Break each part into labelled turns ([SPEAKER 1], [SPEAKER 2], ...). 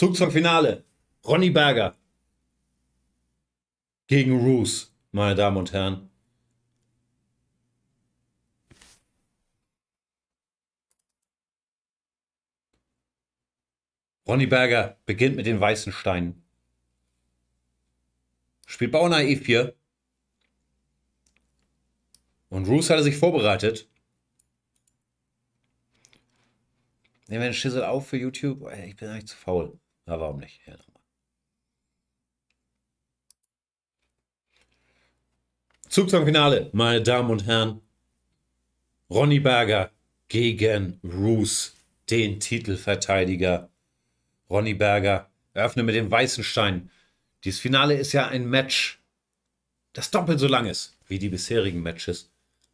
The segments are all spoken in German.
[SPEAKER 1] Zug zum Finale. Ronny Berger gegen Roos, meine Damen und Herren. Ronny Berger beginnt mit den weißen Steinen. Spielt Bauer E4. Und Roos hatte sich vorbereitet. Nehmen wir den Schissel auf für YouTube? Ich bin eigentlich zu faul. Na, warum nicht? Ja, nochmal. Zugzwangfinale, meine Damen und Herren. Ronny Berger gegen Roos, den Titelverteidiger. Ronny Berger eröffnet mit dem weißen Stein. Dieses Finale ist ja ein Match, das doppelt so lang ist wie die bisherigen Matches.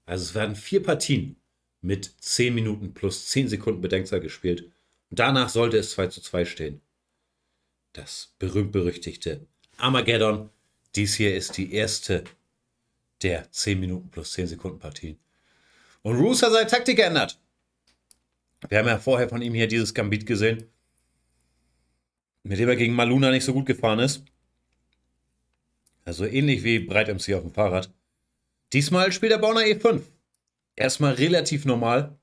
[SPEAKER 1] Also es werden vier Partien mit 10 Minuten plus 10 Sekunden Bedenkzeit gespielt. Und danach sollte es 2 zu 2 stehen das berühmt-berüchtigte Armageddon. Dies hier ist die erste der 10 Minuten plus 10 Sekunden Partien. Und Roos hat seine Taktik geändert. Wir haben ja vorher von ihm hier dieses Gambit gesehen, mit dem er gegen Maluna nicht so gut gefahren ist. Also ähnlich wie Breit MC auf dem Fahrrad. Diesmal spielt der Bauner E5. Erstmal relativ normal.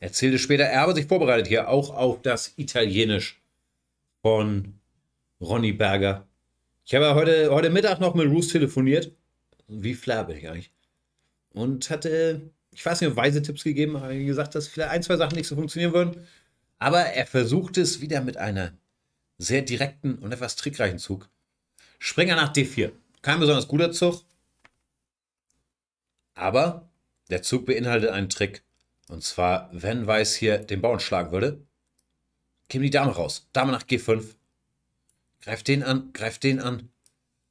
[SPEAKER 1] Erzählte später, er habe sich vorbereitet hier auch auf das Italienisch von Ronny Berger. Ich habe heute, heute Mittag noch mit Roos telefoniert. Wie flair bin ich eigentlich? Und hatte, ich weiß nicht, weise Tipps gegeben, habe gesagt, dass vielleicht ein, zwei Sachen nicht so funktionieren würden. Aber er versucht es wieder mit einer sehr direkten und etwas trickreichen Zug. Springer nach D4. Kein besonders guter Zug. Aber der Zug beinhaltet einen Trick. Und zwar, wenn Weiß hier den Bauern schlagen würde, käme die Dame raus. Dame nach G5. Greift den an, greift den an.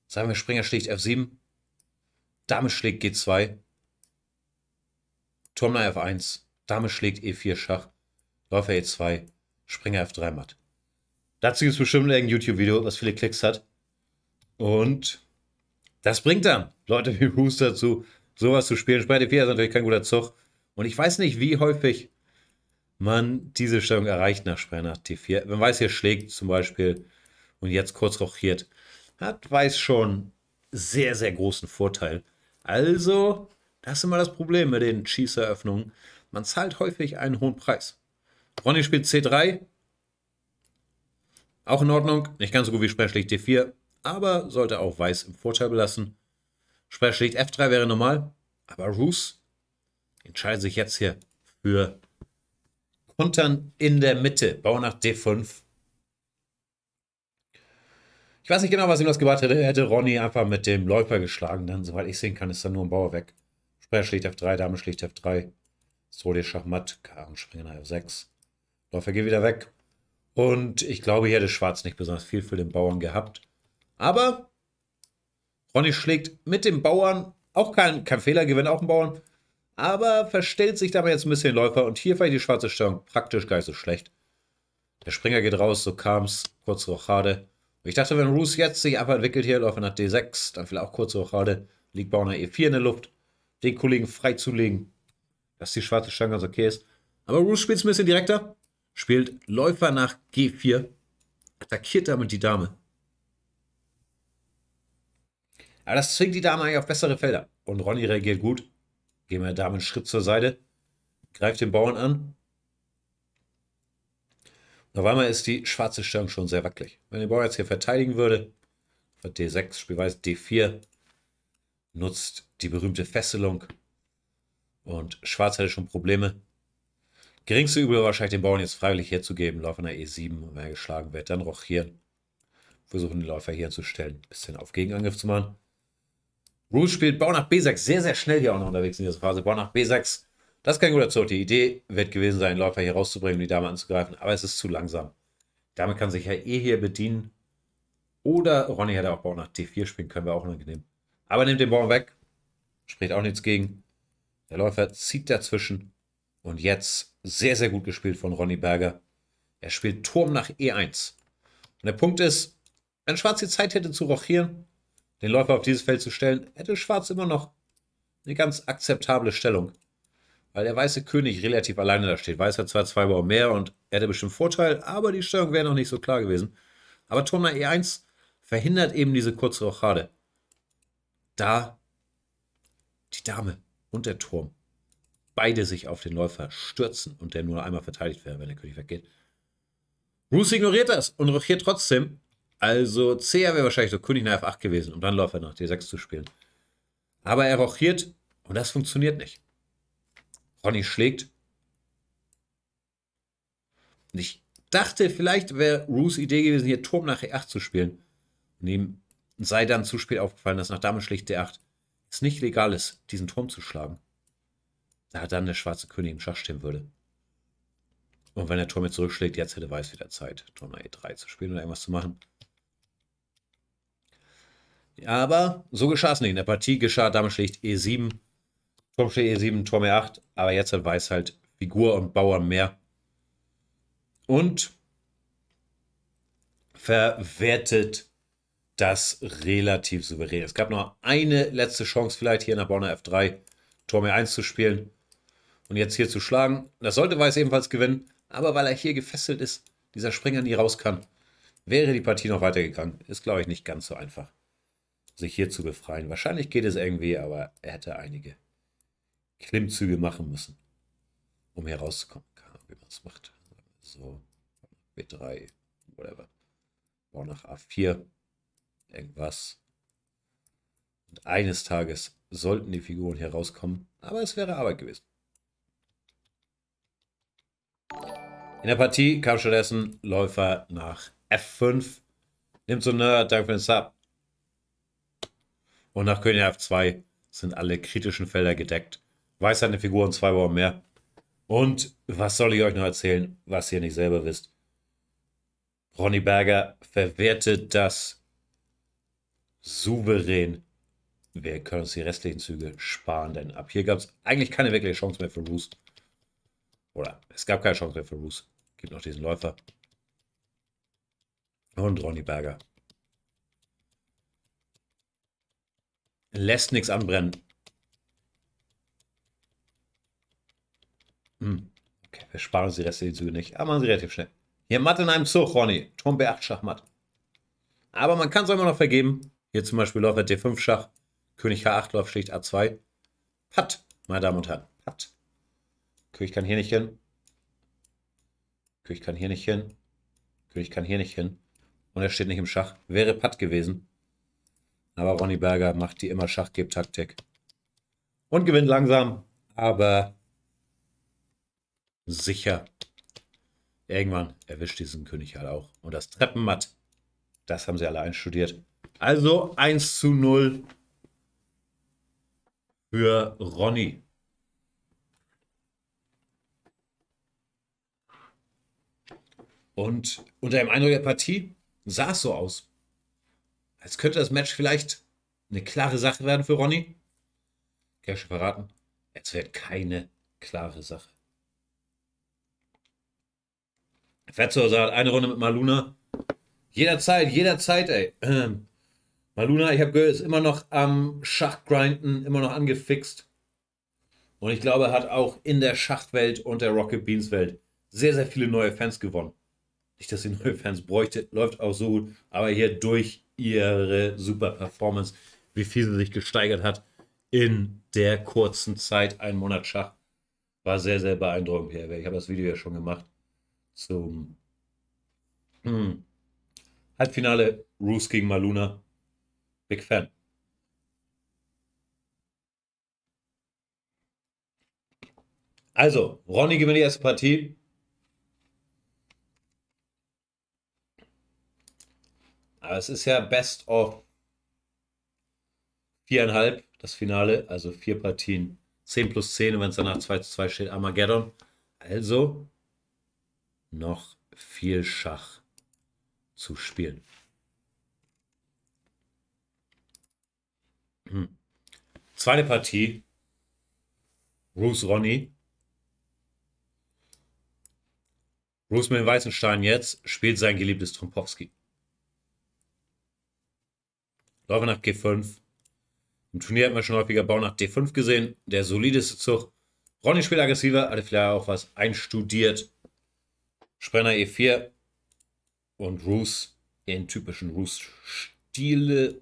[SPEAKER 1] Sagen wir, Springer schlägt F7. Dame schlägt G2. Turm nach F1. Dame schlägt E4 Schach. Läufer E2. Springer F3 matt. Dazu gibt es bestimmt ein YouTube-Video, was viele Klicks hat. Und das bringt dann Leute wie Bruce dazu, sowas zu spielen. Sparte 4 ist natürlich kein guter Zug. Und ich weiß nicht, wie häufig man diese Stellung erreicht nach Sperrnacht T4. Wenn Weiß hier schlägt zum Beispiel und jetzt kurz rochiert, hat Weiß schon sehr, sehr großen Vorteil. Also, das ist immer das Problem mit den Schießeröffnungen. Man zahlt häufig einen hohen Preis. Ronny spielt C3. Auch in Ordnung. Nicht ganz so gut wie Sperrschlägt D4, aber sollte auch Weiß im Vorteil belassen. Sperrschlägt F3 wäre normal, aber Roos entscheidet sich jetzt hier für kontern in der Mitte. Bauer nach D5. Ich weiß nicht genau, was ihm das gewartet hätte. Hätte Ronny einfach mit dem Läufer geschlagen, dann, soweit ich sehen kann, ist dann nur ein Bauer weg. Sprecher schlägt F3, Dame schlägt F3. Strode Schachmatt, springen F6. Läufer geht wieder weg. Und ich glaube, hier hätte Schwarz nicht besonders viel für den Bauern gehabt. Aber Ronny schlägt mit dem Bauern auch kein, kein gewinnt auch ein Bauern. Aber verstellt sich dabei jetzt ein bisschen Läufer und hier fällt die schwarze Steuerung praktisch gar nicht so schlecht. Der Springer geht raus, so kam es, kurze Rochade. Ich dachte, wenn Roos jetzt sich einfach entwickelt hier, Läufer nach D6, dann vielleicht auch kurze Rochade, liegt Bauner E4 in der Luft, den Kollegen freizulegen, dass die schwarze Stange ganz okay ist. Aber Roos spielt es ein bisschen direkter, spielt Läufer nach G4, attackiert damit die Dame. Aber das zwingt die Dame eigentlich auf bessere Felder. Und Ronny reagiert gut. Gehen wir da einen Schritt zur Seite, greift den Bauern an. Und auf einmal ist die schwarze Stellung schon sehr wackelig. Wenn der Bauer jetzt hier verteidigen würde, D6, Spielweise D4, nutzt die berühmte Fesselung. Und Schwarz hätte schon Probleme. Geringste Übel wahrscheinlich den Bauern jetzt freiwillig herzugeben. Läufer einer E7, wenn er geschlagen wird, dann rochieren. Versuchen den Läufer hier zu stellen, ein bisschen auf Gegenangriff zu machen. Bruce spielt Baunach B6 sehr, sehr schnell hier auch noch unterwegs in dieser Phase. Baunach B6, das ist kein guter Zug. Die Idee wird gewesen sein, Läufer hier rauszubringen, um die Dame anzugreifen, aber es ist zu langsam. Damit kann sich ja eh hier bedienen. Oder Ronny hätte auch Bau nach D4 spielen können, wir auch unangenehm. Aber nimmt den Bauern weg, spricht auch nichts gegen. Der Läufer zieht dazwischen und jetzt sehr, sehr gut gespielt von Ronny Berger. Er spielt Turm nach E1. Und der Punkt ist, wenn Schwarz die Zeit hätte zu rochieren, den Läufer auf dieses Feld zu stellen, hätte Schwarz immer noch eine ganz akzeptable Stellung. Weil der weiße König relativ alleine da steht. Weiß hat zwar zwei Bauern mehr und er hätte bestimmt Vorteil, aber die Stellung wäre noch nicht so klar gewesen. Aber Turm nach E1 verhindert eben diese kurze Rochade. Da die Dame und der Turm beide sich auf den Läufer stürzen und der nur einmal verteidigt wäre, wenn der König weggeht. Bruce ignoriert das und rochiert trotzdem also C wäre wahrscheinlich so König nach F8 gewesen, um dann Läufer nach D6 zu spielen. Aber er rochiert und das funktioniert nicht. Ronny schlägt. Und ich dachte, vielleicht wäre Roos Idee gewesen, hier Turm nach E8 zu spielen. Und ihm sei dann zu spät aufgefallen, dass nach Dame schlägt D8 es nicht legal ist, diesen Turm zu schlagen. Da dann der schwarze König im Schach stehen würde. Und wenn der Turm jetzt zurückschlägt, jetzt hätte Weiß wieder Zeit, Turm nach E3 zu spielen oder irgendwas zu machen. Aber so geschah es nicht. In der Partie geschah damals schlicht E7, Turm E7, e Turm E8, aber jetzt hat Weiß halt Figur und Bauern mehr. Und verwertet das relativ souverän. Es gab noch eine letzte Chance, vielleicht hier in der Bonner F3 Turm E1 zu spielen und jetzt hier zu schlagen. Das sollte Weiß ebenfalls gewinnen, aber weil er hier gefesselt ist, dieser Springer nie raus kann, wäre die Partie noch weitergegangen. Ist, glaube ich, nicht ganz so einfach sich hier zu befreien. Wahrscheinlich geht es irgendwie, aber er hätte einige Klimmzüge machen müssen, um herauszukommen. Wie man es macht. So, B3, whatever. Bau nach A4, irgendwas. Und eines Tages sollten die Figuren herauskommen, aber es wäre Arbeit gewesen. In der Partie kam stattdessen Läufer nach F5. Nimmt so Nerd, danke für den Sub. Und nach König F2 sind alle kritischen Felder gedeckt. Weiß seine Figuren zwei Wochen mehr. Und was soll ich euch noch erzählen, was ihr nicht selber wisst? Ronny Berger verwertet das souverän. Wir können uns die restlichen Züge sparen, denn ab hier gab es eigentlich keine wirkliche Chance mehr für Roos. Oder es gab keine Chance mehr für Roos. Gibt noch diesen Läufer. Und Ronny Berger Lässt nichts anbrennen. Hm. Okay, wir sparen uns die Reste der Züge nicht. Aber machen sie relativ schnell. Hier Matt in einem Zug, Ronny. Turm B8 Schachmatt. Aber man kann es auch immer noch vergeben. Hier zum Beispiel Läufer D5 Schach. König H8 läuft schlicht A2. Patt, meine Damen und Herren. Patt. König kann hier nicht hin. König kann hier nicht hin. König kann hier nicht hin. Und er steht nicht im Schach. Wäre Patt gewesen. Aber Ronny Berger macht die immer Schachgeb-Taktik und gewinnt langsam, aber sicher. Irgendwann erwischt diesen König halt auch. Und das Treppenmatt, das haben sie alle einstudiert. Also 1 zu 0 für Ronny. Und unter dem Eindruck der Partie sah es so aus als könnte das Match vielleicht eine klare Sache werden für Ronny. Kann ich schon verraten. Es wird keine klare Sache. Fetzer sagt, eine Runde mit Maluna. Jederzeit, jederzeit, ey. Ähm, Maluna, ich habe gehört, ist immer noch am Schachgrinden, immer noch angefixt. Und ich glaube, hat auch in der Schachwelt und der Rocket Beans Welt sehr, sehr viele neue Fans gewonnen. Nicht, dass sie neue Fans bräuchte, läuft auch so gut, aber hier durch ihre super Performance, wie viel sie sich gesteigert hat in der kurzen Zeit, ein Monat Schach. War sehr, sehr beeindruckend, Pierre. Ich habe das Video ja schon gemacht zum hm. Halbfinale Roos gegen Maluna. Big Fan. Also, Ronny gewinnt die erste Partie. Aber es ist ja Best of viereinhalb, das Finale, also vier Partien. 10 plus 10 und wenn es danach 2 zu 2 steht, Armageddon. Also noch viel Schach zu spielen. Hm. Zweite Partie. Bruce Ronnie. Bruce mit dem weißen Stein jetzt spielt sein geliebtes Trompowski. Laufen nach G5. Im Turnier hat man schon häufiger Bau nach D5 gesehen. Der solideste Zug. Ronny spielt aggressiver, hatte vielleicht auch was einstudiert. Sprenner E4 und Roos in typischen Roos-Stile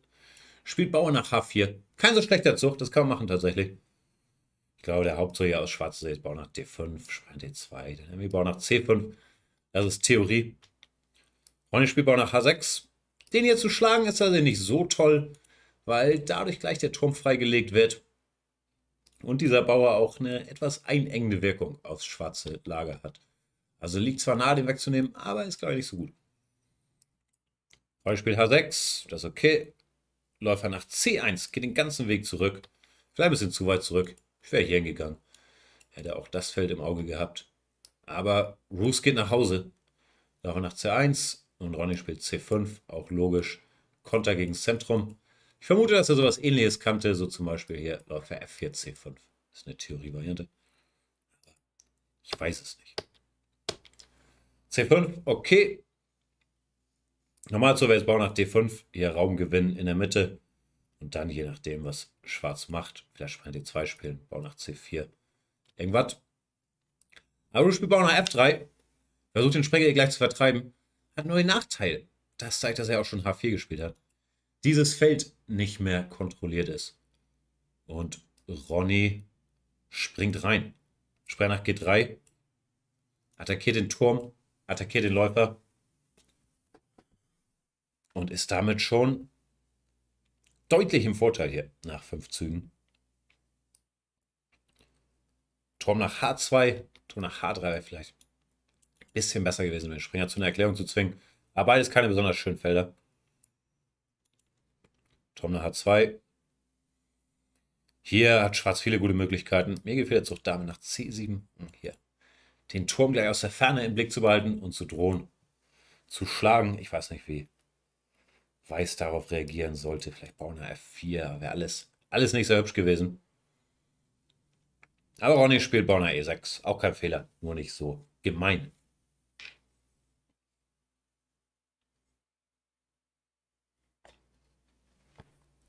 [SPEAKER 1] spielt Bauer nach H4. Kein so schlechter Zug, das kann man machen tatsächlich. Ich glaube, der Hauptzug hier aus Schwarz ist jetzt Bau nach D5, Sprenner D2, dann irgendwie Bau nach C5. Das ist Theorie. Ronny spielt Bau nach H6. Den hier zu schlagen ist also nicht so toll, weil dadurch gleich der Turm freigelegt wird und dieser Bauer auch eine etwas einengende Wirkung aufs schwarze Lager hat. Also liegt zwar nahe, den wegzunehmen, aber ist glaube ich nicht so gut. Beispiel H6, das ist okay. Läufer nach C1 geht den ganzen Weg zurück. Vielleicht ein bisschen zu weit zurück. Ich wäre hier hingegangen. Hätte auch das Feld im Auge gehabt. Aber Roos geht nach Hause. Läufer nach C1, und Ronny spielt C5, auch logisch. Konter gegen Zentrum. Ich vermute, dass er sowas ähnliches kannte, so zum Beispiel hier Läufer F4, C5. Das ist eine Theorievariante. Ich weiß es nicht. C5, okay. Normal zu Bau nach D5, hier Raum gewinnen in der Mitte. Und dann je nachdem, was Schwarz macht, vielleicht kann D2 spielen, Bau nach C4. Irgendwas. Aber du spielst Bau nach F3. Versuch den Sprenger gleich zu vertreiben hat nur einen Nachteil. Das zeigt, dass er auch schon H4 gespielt hat. Dieses Feld nicht mehr kontrolliert ist. Und Ronny springt rein. Springt nach G3. Attackiert den Turm. Attackiert den Läufer. Und ist damit schon deutlich im Vorteil hier nach fünf Zügen. Turm nach H2, Turm nach H3 vielleicht bisschen besser gewesen, den Springer zu einer Erklärung zu zwingen. Aber beides keine besonders schönen Felder. Tom nach H2. Hier hat Schwarz viele gute Möglichkeiten. Mir gefällt jetzt auch Dame nach C7. Hm, hier. Den Turm gleich aus der Ferne im Blick zu behalten und zu drohen. Zu schlagen. Ich weiß nicht wie. Weiß darauf reagieren sollte. Vielleicht Bauer F4. Wäre alles, alles nicht so hübsch gewesen. Aber Ronny spielt Bauer E6. Auch kein Fehler. Nur nicht so gemein.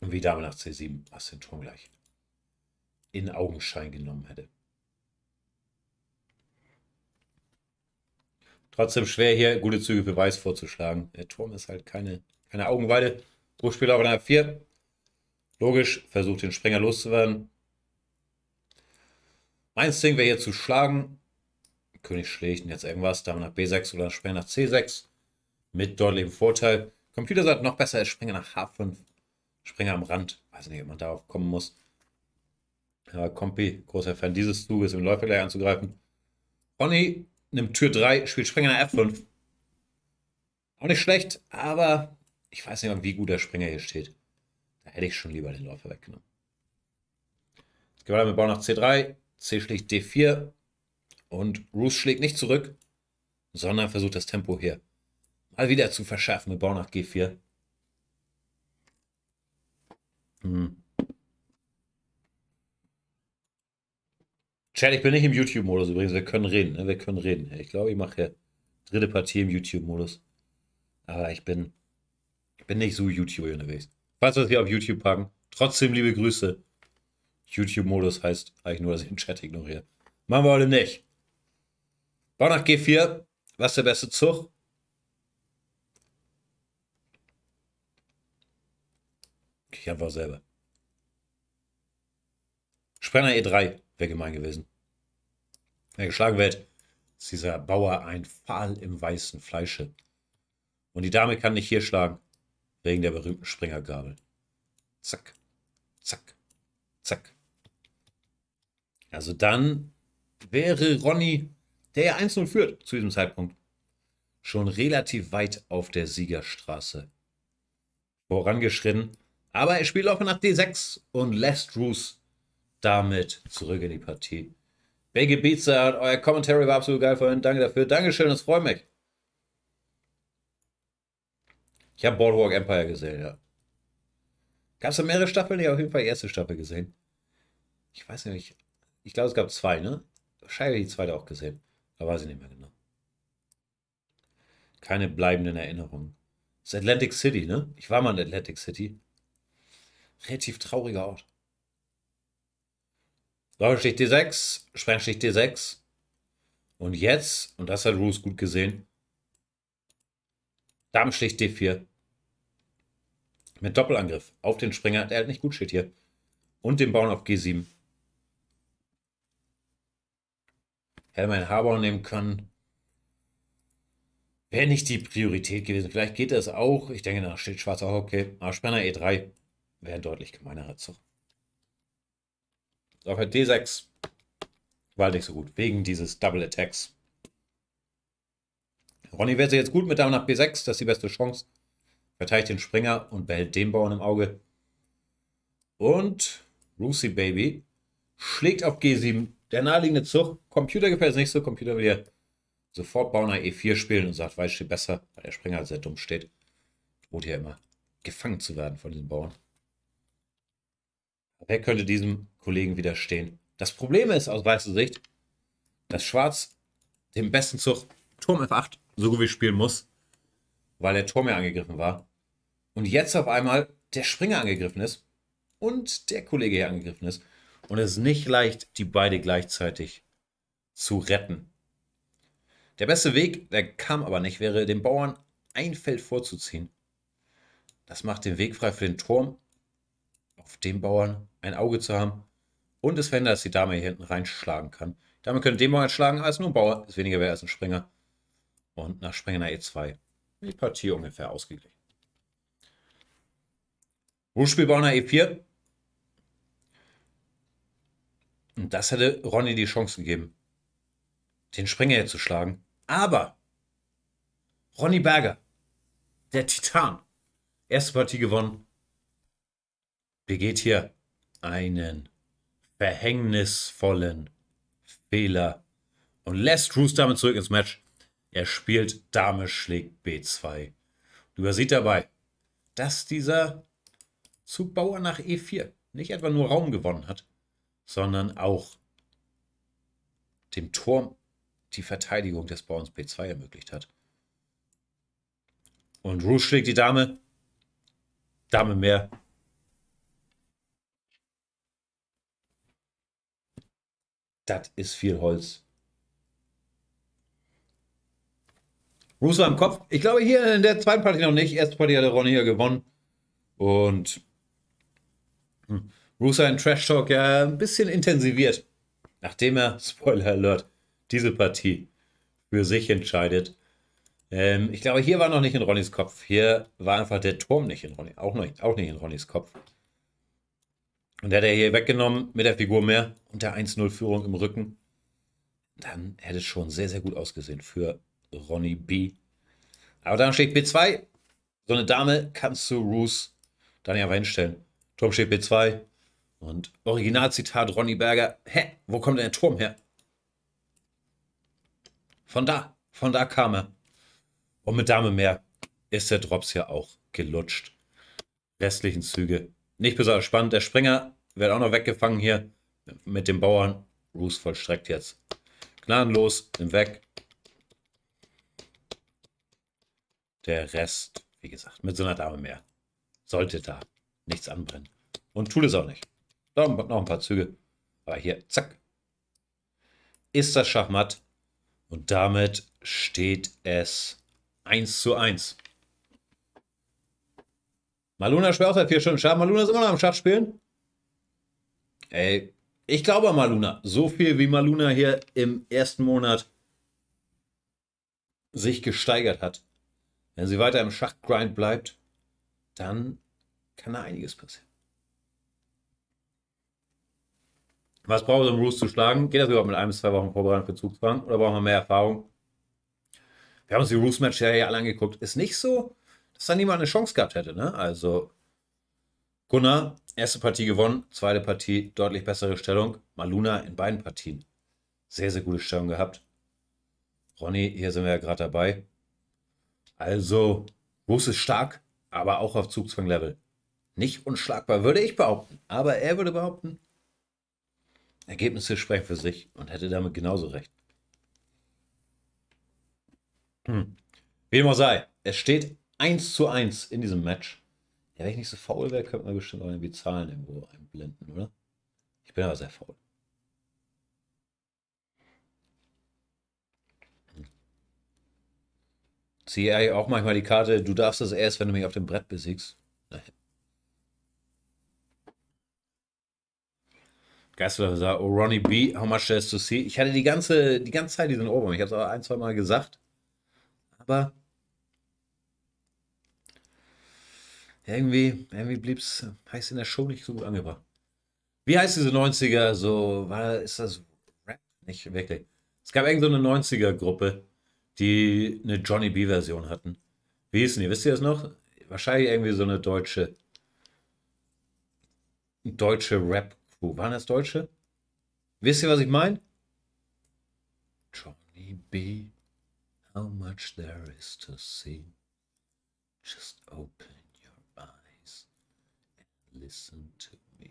[SPEAKER 1] Und wie Dame nach C7 Ass den Turm gleich in Augenschein genommen hätte. Trotzdem schwer hier gute Züge für Weiß vorzuschlagen. Der Turm ist halt keine, keine Augenweide. Großspieler auf einer 4. Logisch, versucht den Springer loszuwerden. Mein Ding wäre hier zu schlagen. König schlägt jetzt irgendwas. Dame nach B6 oder Springer nach C6. Mit deutlichem Vorteil. Computer sagt noch besser als Springer nach H5. Springer am Rand. Weiß nicht, ob man darauf kommen muss. Ja, Kompi, großer Fan dieses Zuges, im Läufer gleich anzugreifen. Ronny nimmt Tür 3, spielt Springer nach F5. Auch nicht schlecht, aber ich weiß nicht, wie gut der Springer hier steht. Da hätte ich schon lieber den Läufer weggenommen. Jetzt geht weiter mit Bau nach C3. C schlägt D4. Und Roos schlägt nicht zurück, sondern versucht das Tempo hier mal wieder zu verschärfen mit Bau nach G4. Hm. Chat, ich bin nicht im YouTube-Modus übrigens. Wir können reden. Ne? Wir können reden. Ich glaube, ich mache dritte Partie im YouTube-Modus. Aber ich bin, bin nicht so YouTube unterwegs. Falls wir es hier auf YouTube packen, trotzdem liebe Grüße. YouTube-Modus heißt eigentlich nur, dass ich den Chat ignoriere. Machen wir heute nicht. Bau nach G4. Was ist der beste Zug? ich einfach selber. Sprenger E3 wäre gemein gewesen. Wer geschlagen wird, ist dieser Bauer ein Pfahl im weißen Fleische. Und die Dame kann nicht hier schlagen, wegen der berühmten Springergabel. Zack, zack, zack. Also dann wäre Ronny, der ja 1-0 führt zu diesem Zeitpunkt, schon relativ weit auf der Siegerstraße vorangeschritten. Aber er spielt auch nach D6 und lässt Roos damit zurück in die Partie. Baggy Beats euer Commentary war absolut geil vorhin. Danke dafür. Dankeschön, das freut mich. Ich habe Boardwalk Empire gesehen, ja. Gab es da mehrere Staffeln? Ich habe auf jeden Fall die erste Staffel gesehen. Ich weiß nicht, ich glaube, es gab zwei, ne? Wahrscheinlich die zweite auch gesehen. Da weiß ich nicht mehr genau. Keine bleibenden Erinnerungen. Das ist Atlantic City, ne? Ich war mal in Atlantic City relativ trauriger Ort. Schicht D6, Sprengstich D6. Und jetzt, und das hat Roos gut gesehen, Damenschicht D4. Mit Doppelangriff auf den Springer. Der hat nicht gut steht hier. Und den Bauern auf G7. Hätte man Haarbau nehmen können. Wäre nicht die Priorität gewesen. Vielleicht geht das auch. Ich denke, da steht schwarzer Hockey. Aber ah, Spanner E3. Wäre ein deutlich gemeinerer Zug. Aber D6 war halt nicht so gut, wegen dieses Double Attacks. Ronny wäre sie jetzt gut mit Dame nach B6, das ist die beste Chance. Verteidigt den Springer und behält den Bauern im Auge. Und Lucy Baby schlägt auf G7. Der naheliegende Zug. Computer gefällt es nicht so. Computer will ja sofort Bauer nach E4 spielen und sagt, weißt du, besser, weil der Springer sehr dumm steht. Droht ja immer gefangen zu werden von diesen Bauern. Wer könnte diesem Kollegen widerstehen? Das Problem ist aus weißer Sicht, dass Schwarz den besten Zug Turm F8 so gut wie spielen muss, weil der Turm ja angegriffen war. Und jetzt auf einmal der Springer angegriffen ist und der Kollege hier angegriffen ist. Und es ist nicht leicht, die beide gleichzeitig zu retten. Der beste Weg, der kam aber nicht, wäre den Bauern ein Feld vorzuziehen. Das macht den Weg frei für den Turm auf den Bauern ein Auge zu haben und es verhindert, dass die Dame hier hinten reinschlagen kann. Die Dame könnte den Bauern schlagen, als nur ein Bauer ist weniger wert als ein Springer. Und nach Springer nach e E2 die Partie ungefähr ausgeglichen. Ruhspielbauer nach E4. Und das hätte Ronny die Chance gegeben, den Springer hier zu schlagen. Aber Ronny Berger, der Titan, erste Partie gewonnen, begeht hier einen verhängnisvollen Fehler und lässt Roos damit zurück ins Match. Er spielt Dame schlägt B2 und übersieht dabei, dass dieser Zugbauer nach E4 nicht etwa nur Raum gewonnen hat, sondern auch dem Turm die Verteidigung des Bauerns B2 ermöglicht hat. Und Roos schlägt die Dame. Dame mehr, Das ist viel Holz. Russler im Kopf. Ich glaube, hier in der zweiten Partie noch nicht. Erste Partie hat der Ron hier gewonnen. Und hm, in Trash Talk ja ein bisschen intensiviert. Nachdem er, Spoiler Alert, diese Partie für sich entscheidet. Ähm, ich glaube, hier war noch nicht in Ronnys Kopf. Hier war einfach der Turm nicht in Ronny, auch, noch, auch nicht in Ronnys Kopf. Und hätte er hier weggenommen mit der Figur mehr und der 1-0-Führung im Rücken, dann hätte es schon sehr, sehr gut ausgesehen für Ronny B. Aber dann steht B2. So eine Dame kannst du Roos dann ja mal hinstellen. Turm steht B2. Und Originalzitat Ronny Berger. Hä? Wo kommt denn der Turm her? Von da. Von da kam er. Und mit Dame mehr ist der Drops ja auch gelutscht. Restlichen Züge nicht besonders spannend. Der Springer wird auch noch weggefangen hier mit dem Bauern. Ruß vollstreckt jetzt. Gnadenlos, im weg. Der Rest, wie gesagt, mit so einer Dame mehr. Sollte da nichts anbrennen. Und tut es auch nicht. Da noch ein paar Züge. Aber hier, zack. Ist das Schachmatt. Und damit steht es 1 zu 1. Maluna spielt auch seit vier Stunden Schach. Maluna ist immer noch am Schach spielen. Ey, ich glaube an Maluna. So viel wie Maluna hier im ersten Monat sich gesteigert hat. Wenn sie weiter im Schachgrind bleibt, dann kann da einiges passieren. Was braucht es, um Roos zu schlagen? Geht das überhaupt mit ein bis zwei Wochen Vorbereitung für Zugfahren? Oder brauchen wir mehr Erfahrung? Wir haben uns die Roos-Match ja alle angeguckt. Ist nicht so, dass da niemand eine Chance gehabt hätte. Ne? Also Gunnar, erste Partie gewonnen, zweite Partie deutlich bessere Stellung. Maluna in beiden Partien sehr, sehr gute Stellung gehabt. Ronny, hier sind wir ja gerade dabei. Also, Bruce ist stark, aber auch auf Zugzwang-Level. Nicht unschlagbar, würde ich behaupten. Aber er würde behaupten, Ergebnisse sprechen für sich und hätte damit genauso recht. Hm. Wie dem auch sei, es steht 1 zu 1 in diesem Match. Ja, wenn ich nicht so faul wäre, könnte man bestimmt auch irgendwie Zahlen irgendwo einblenden, oder? Ich bin aber sehr faul. Ziehe auch manchmal die Karte, du darfst das erst, wenn du mich auf dem Brett besiegst. Geister sagt, oh Ronnie B, how much there is to see? Ich hatte die ganze, die ganze Zeit diesen Ohrwurm. Ich habe es auch ein, zwei Mal gesagt. Aber irgendwie, irgendwie es heißt in der Show nicht so gut angebracht. Wie heißt diese 90er? So, war, ist das Rap? Nicht wirklich. Es gab irgendeine so 90er-Gruppe, die eine Johnny B-Version hatten. Wie hießen die? Wisst ihr das noch? Wahrscheinlich irgendwie so eine deutsche. Deutsche Rap-Crew. Waren das Deutsche? Wisst ihr, was ich meine? Johnny B. How much there is to see. Just open Listen to me.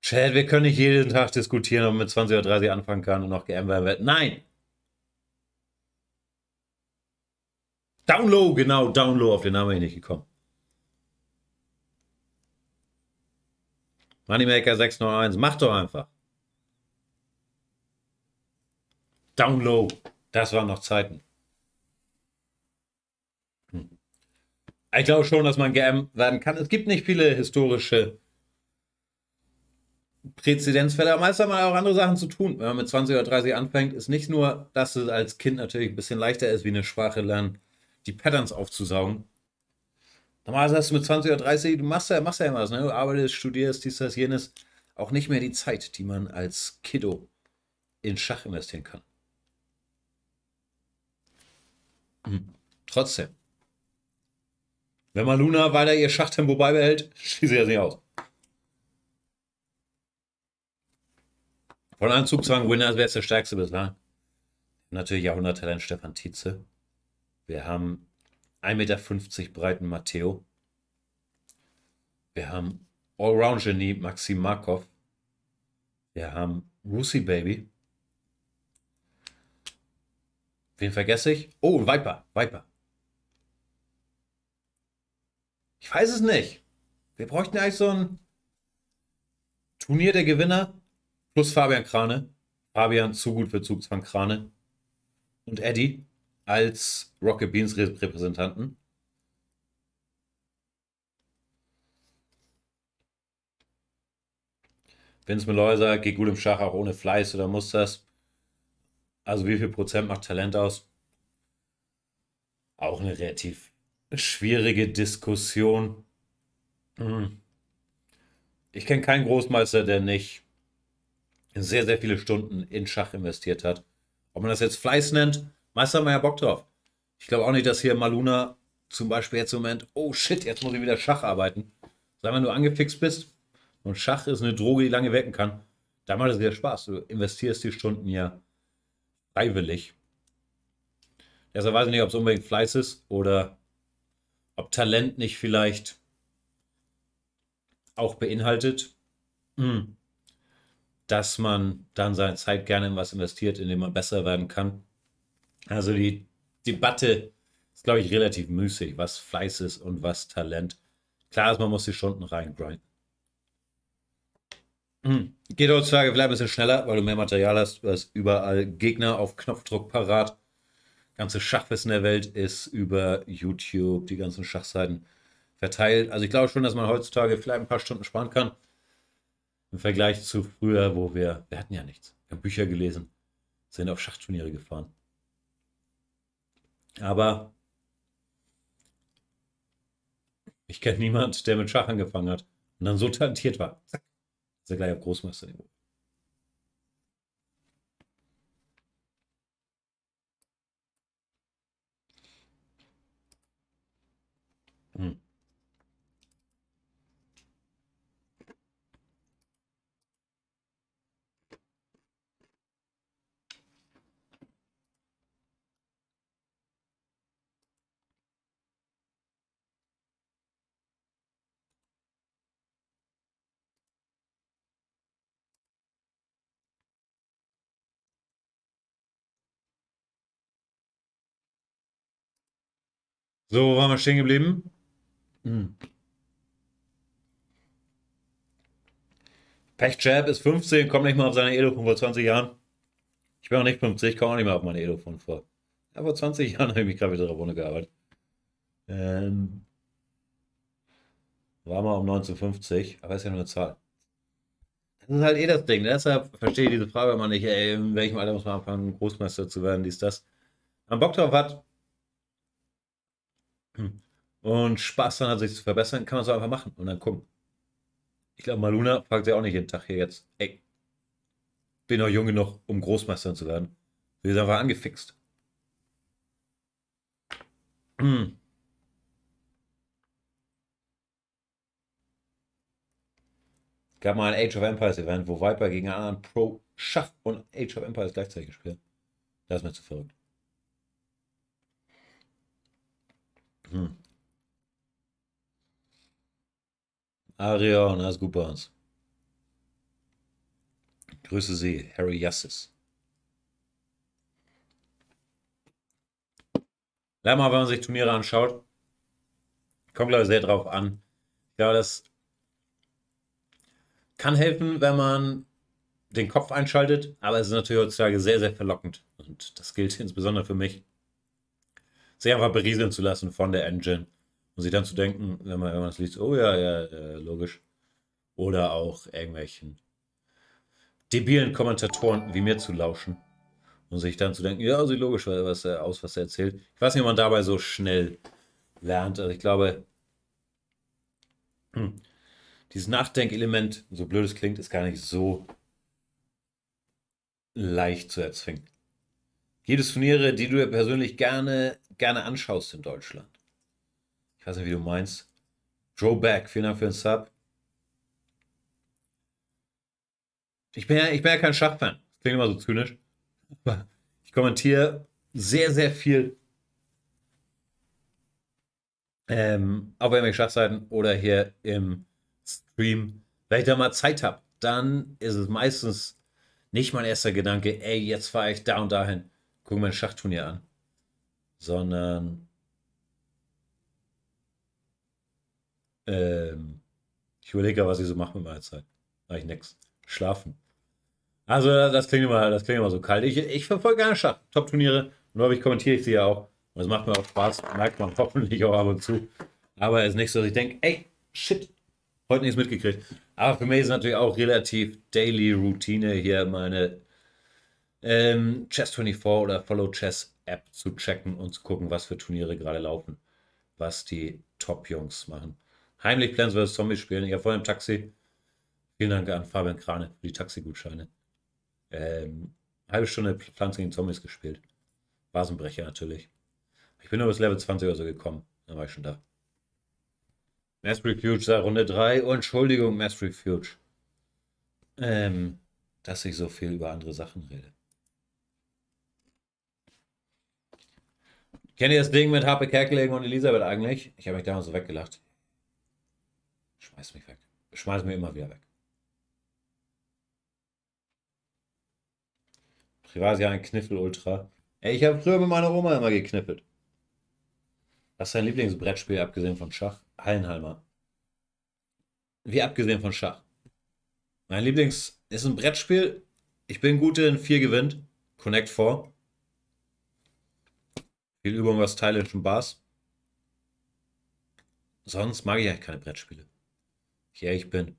[SPEAKER 1] Chad, wir können nicht jeden Tag diskutieren, ob man mit 20 oder 30 anfangen kann und noch geändert wird. Nein! Download, genau, Download, auf den Namen bin ich nicht gekommen. Moneymaker 601, mach doch einfach. Download, das waren noch Zeiten. Ich glaube schon, dass man GM werden kann. Es gibt nicht viele historische Präzedenzfälle. Aber meist hat man auch andere Sachen zu tun. Wenn man mit 20 oder 30 anfängt, ist nicht nur, dass es als Kind natürlich ein bisschen leichter ist, wie eine Sprache lernen, die Patterns aufzusaugen. Normalerweise hast du mit 20 oder 30, du machst ja, machst ja immer was, ne? du arbeitest, studierst, dies, das, jenes. Auch nicht mehr die Zeit, die man als Kiddo in Schach investieren kann. Hm. Trotzdem, wenn Maluna weiter ihr Schachtempo beibehält, schießt sie das nicht aus. Von einem Zugzwang Winners, wer ist der stärkste bislang? Natürlich Jahrhunderttalent Stefan Tietze. Wir haben 1,50 Meter breiten Matteo. Wir haben Allround-Genie Maxim Markov. Wir haben Russi Baby. Wen vergesse ich? Oh, Viper, Viper. Ich weiß es nicht. Wir bräuchten eigentlich so ein Turnier der Gewinner plus Fabian Krane. Fabian zu gut für Zugzwang Krane. Und Eddie als Rocket Beans Repräsentanten. Vince Malloy geht gut im Schach, auch ohne Fleiß oder muss das? Also wie viel Prozent macht Talent aus? Auch eine relativ schwierige Diskussion. Hm. Ich kenne keinen Großmeister, der nicht sehr, sehr viele Stunden in Schach investiert hat. Ob man das jetzt Fleiß nennt, meist haben wir ja Bock drauf. Ich glaube auch nicht, dass hier Maluna zum Beispiel jetzt im Moment, oh shit, jetzt muss ich wieder Schach arbeiten. Sei wenn du angefixt bist und Schach ist eine Droge, die lange wecken kann, dann macht es wieder Spaß. Du investierst die Stunden ja freiwillig. Deshalb weiß ich nicht, ob es unbedingt Fleiß ist oder ob Talent nicht vielleicht auch beinhaltet, mhm. dass man dann seine Zeit gerne in was investiert, in dem man besser werden kann. Also die Debatte ist, glaube ich, relativ müßig, was Fleiß ist und was Talent. Klar ist, man muss die Stunden reingrinden. Mhm. Geht heutzutage vielleicht ein bisschen schneller, weil du mehr Material hast, du hast überall Gegner auf Knopfdruck parat ganze Schachwissen der Welt ist über YouTube, die ganzen Schachseiten verteilt. Also ich glaube schon, dass man heutzutage vielleicht ein paar Stunden sparen kann. Im Vergleich zu früher, wo wir, wir hatten ja nichts. Wir haben Bücher gelesen, sind auf Schachturniere gefahren. Aber ich kenne niemanden, der mit Schach angefangen hat und dann so talentiert war. Zack. Ist er gleich auf Großmeisterniveau. So, wo waren wir stehen geblieben? Hm. Pechjab ist 15, kommt nicht mal auf seine Elo vor 20 Jahren. Ich bin auch nicht 50, komme auch nicht mal auf meine Elo vor. Ja, vor 20 Jahren habe ich mich gerade wieder drauf gearbeitet. Ähm, war mal um 1950, aber ist ja nur eine Zahl. Das ist halt eh das Ding. Ne? Deshalb verstehe ich diese Frage immer nicht, ey, in welchem Alter muss man anfangen, Großmeister zu werden, dies, das. Wenn man Bock drauf hat, hm. und Spaß daran hat, sich zu verbessern, kann man es einfach machen und dann gucken. Ich glaube, Maluna fragt ja auch nicht jeden Tag hier jetzt, ey, bin noch jung genug, um Großmeisterin zu werden. Sie ist einfach angefixt. Hm. gab mal ein Age of Empires Event, wo Viper gegen einen anderen Pro schafft und Age of Empires gleichzeitig gespielt. Das ist mir zu verrückt. Hm. Arion uns. Grüße Sie, Harry Yassis. Ja, mal, wenn man sich Turniere anschaut, kommt glaube ich sehr drauf an. Ja, das kann helfen, wenn man den Kopf einschaltet, aber es ist natürlich heutzutage sehr, sehr verlockend. Und das gilt insbesondere für mich sich einfach berieseln zu lassen von der Engine und sich dann zu denken, wenn man, wenn man das liest, oh ja, ja, äh, logisch. Oder auch irgendwelchen debilen Kommentatoren wie mir zu lauschen und sich dann zu denken, ja, sieht logisch was, äh, aus, was er erzählt. Ich weiß nicht, ob man dabei so schnell lernt. Also ich glaube, hm, dieses Nachdenkelement, so blöd es klingt, ist gar nicht so leicht zu erzwingen. Jedes Turniere, die du persönlich gerne gerne anschaust in Deutschland. Ich weiß nicht, wie du meinst. Joe Beck, vielen Dank für den Sub. Ich bin ja, ich bin ja kein Schachfan. Klingt immer so zynisch. ich kommentiere sehr, sehr viel ähm, auf irgendwelchen Schachseiten oder hier im Stream. Wenn ich da mal Zeit habe, dann ist es meistens nicht mein erster Gedanke, ey, jetzt fahre ich da und dahin, gucke mir ein Schachturnier an sondern ähm, ich überlege, was ich so mache mit meiner Zeit. Mach ich nix. Schlafen. Also das klingt immer, das klingt immer so kalt. Ich, ich verfolge gerne Schach, Top-Turniere. Und häufig kommentiere ich sie ja auch. Und es macht mir auch Spaß, merkt man hoffentlich auch ab und zu. Aber es ist nicht so, dass ich denke, ey, shit, heute nichts mitgekriegt. Aber für mich ist es natürlich auch relativ Daily Routine hier meine ähm, Chess 24 oder Follow Chess App zu checken und zu gucken, was für Turniere gerade laufen, was die Top-Jungs machen. Heimlich Plants vs. Zombies spielen. Ich habe vorhin im Taxi. Vielen Dank an Fabian Krane für die Taxigutscheine. Ähm, halbe Stunde Pflanzen gegen Zombies gespielt. Vasenbrecher natürlich. Ich bin nur bis Level 20 oder so gekommen. Dann war ich schon da. Mass Refuge sah Runde 3. Entschuldigung, Mass Refuge. Ähm, dass ich so viel über andere Sachen rede. Kennt ihr das Ding mit Harpe Kerkeling und Elisabeth eigentlich? Ich habe mich damals so weggelacht. Schmeiß mich weg. Schmeiß mich immer wieder weg. Privat ja ein Kniffel-Ultra. Ey, ich habe früher mit meiner Oma immer gekniffelt. Was ist dein Lieblingsbrettspiel, abgesehen von Schach? Hallenhalmer. Wie abgesehen von Schach. Mein Lieblings ist ein Brettspiel. Ich bin gut in 4 gewinnt. Connect 4. Viel Übung aus thailändischen Bars. Sonst mag ich eigentlich keine Brettspiele. Ich ehrlich bin.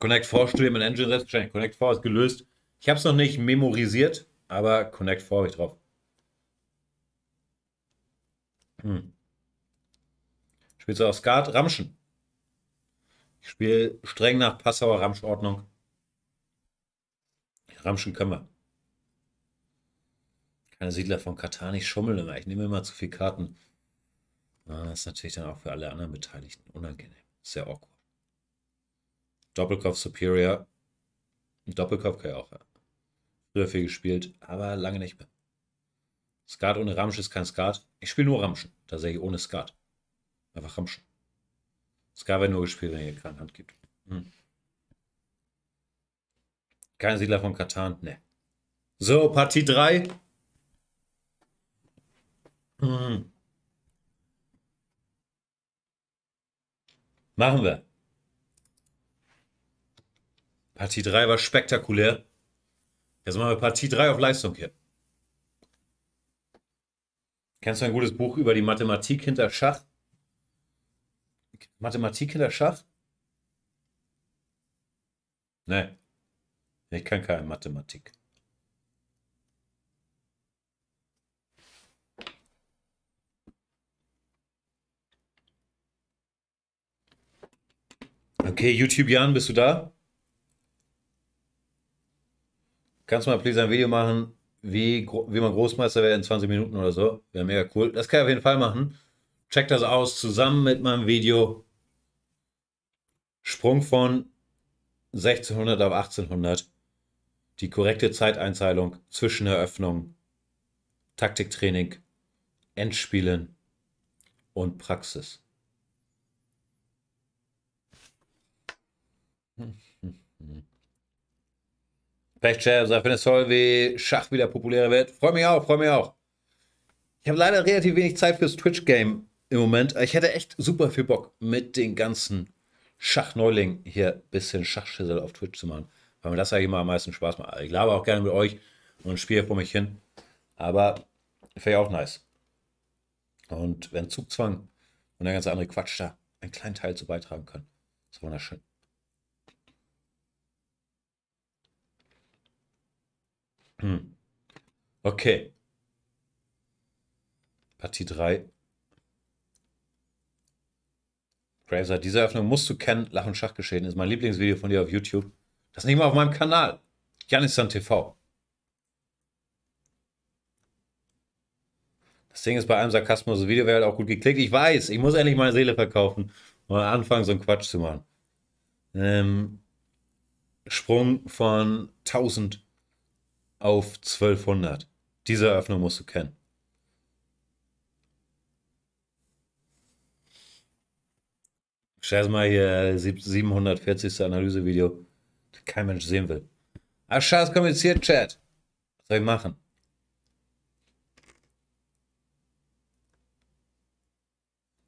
[SPEAKER 1] Connect 4 Studium in Engine -Chain. Connect 4 ist gelöst. Ich habe es noch nicht memorisiert, aber Connect 4 habe ich drauf. Hm. Spielst du auch Skat? Ramschen. Ich spiele streng nach Passauer Ramschordnung. Ramschen können wir. Keine Siedler von Katar nicht schummeln immer. Ich nehme immer zu viele Karten. das ist natürlich dann auch für alle anderen Beteiligten unangenehm. Sehr awkward. Doppelkopf Superior. Doppelkopf kann ja auch. Früher viel gespielt, aber lange nicht mehr. Skat ohne Ramsch ist kein Skat. Ich spiele nur Ramschen. Tatsächlich ohne Skat. Einfach Ramschen. Skat wird nur gespielt, wenn ihr keine Hand gibt. Hm. Kein Siedler von Katan, ne. So, Partie 3. Hm. Machen wir. Partie 3 war spektakulär. Jetzt machen wir Partie 3 auf Leistung hier. Kennst du ein gutes Buch über die Mathematik hinter Schach? Mathematik hinter Schach? Ne, ich kann keine Mathematik. Okay, YouTube Jan, bist du da? Kannst du mal please ein Video machen, wie, wie man Großmeister wäre in 20 Minuten oder so? Wäre mega cool. Das kann ich auf jeden Fall machen. Check das aus, zusammen mit meinem Video. Sprung von 1600 auf 1800 die korrekte Zeiteinzahlung zwischen Eröffnung, Taktiktraining, Endspielen und Praxis. Pechchef, ich finde es toll, wie Schach wieder populärer wird. Freue mich auch, freue mich auch. Ich habe leider relativ wenig Zeit fürs Twitch-Game im Moment. Ich hätte echt super viel Bock, mit den ganzen Schachneulingen hier ein bisschen Schachschüssel auf Twitch zu machen weil mir das ja immer am meisten Spaß macht. Ich laber auch gerne mit euch und spiele vor mich hin. Aber fände ich auch nice. Und wenn Zugzwang und der ganze andere Quatsch da einen kleinen Teil zu beitragen kann, ist wunderschön. Hm. Okay. Partie 3. Graveser, diese Öffnung musst du kennen. Lachen Schachgeschehen ist mein Lieblingsvideo von dir auf YouTube. Das nehmen wir auf meinem Kanal. Janistan TV. Das Ding ist bei einem Sarkasmus, das Video wäre halt auch gut geklickt. Ich weiß, ich muss endlich meine Seele verkaufen und anfangen, so einen Quatsch zu machen. Ähm, Sprung von 1000 auf 1200. Diese Eröffnung musst du kennen. Scheiß mal hier 740. Analysevideo kein Mensch sehen will. Ah, scheiß kompliziert, Chat. Was soll ich machen?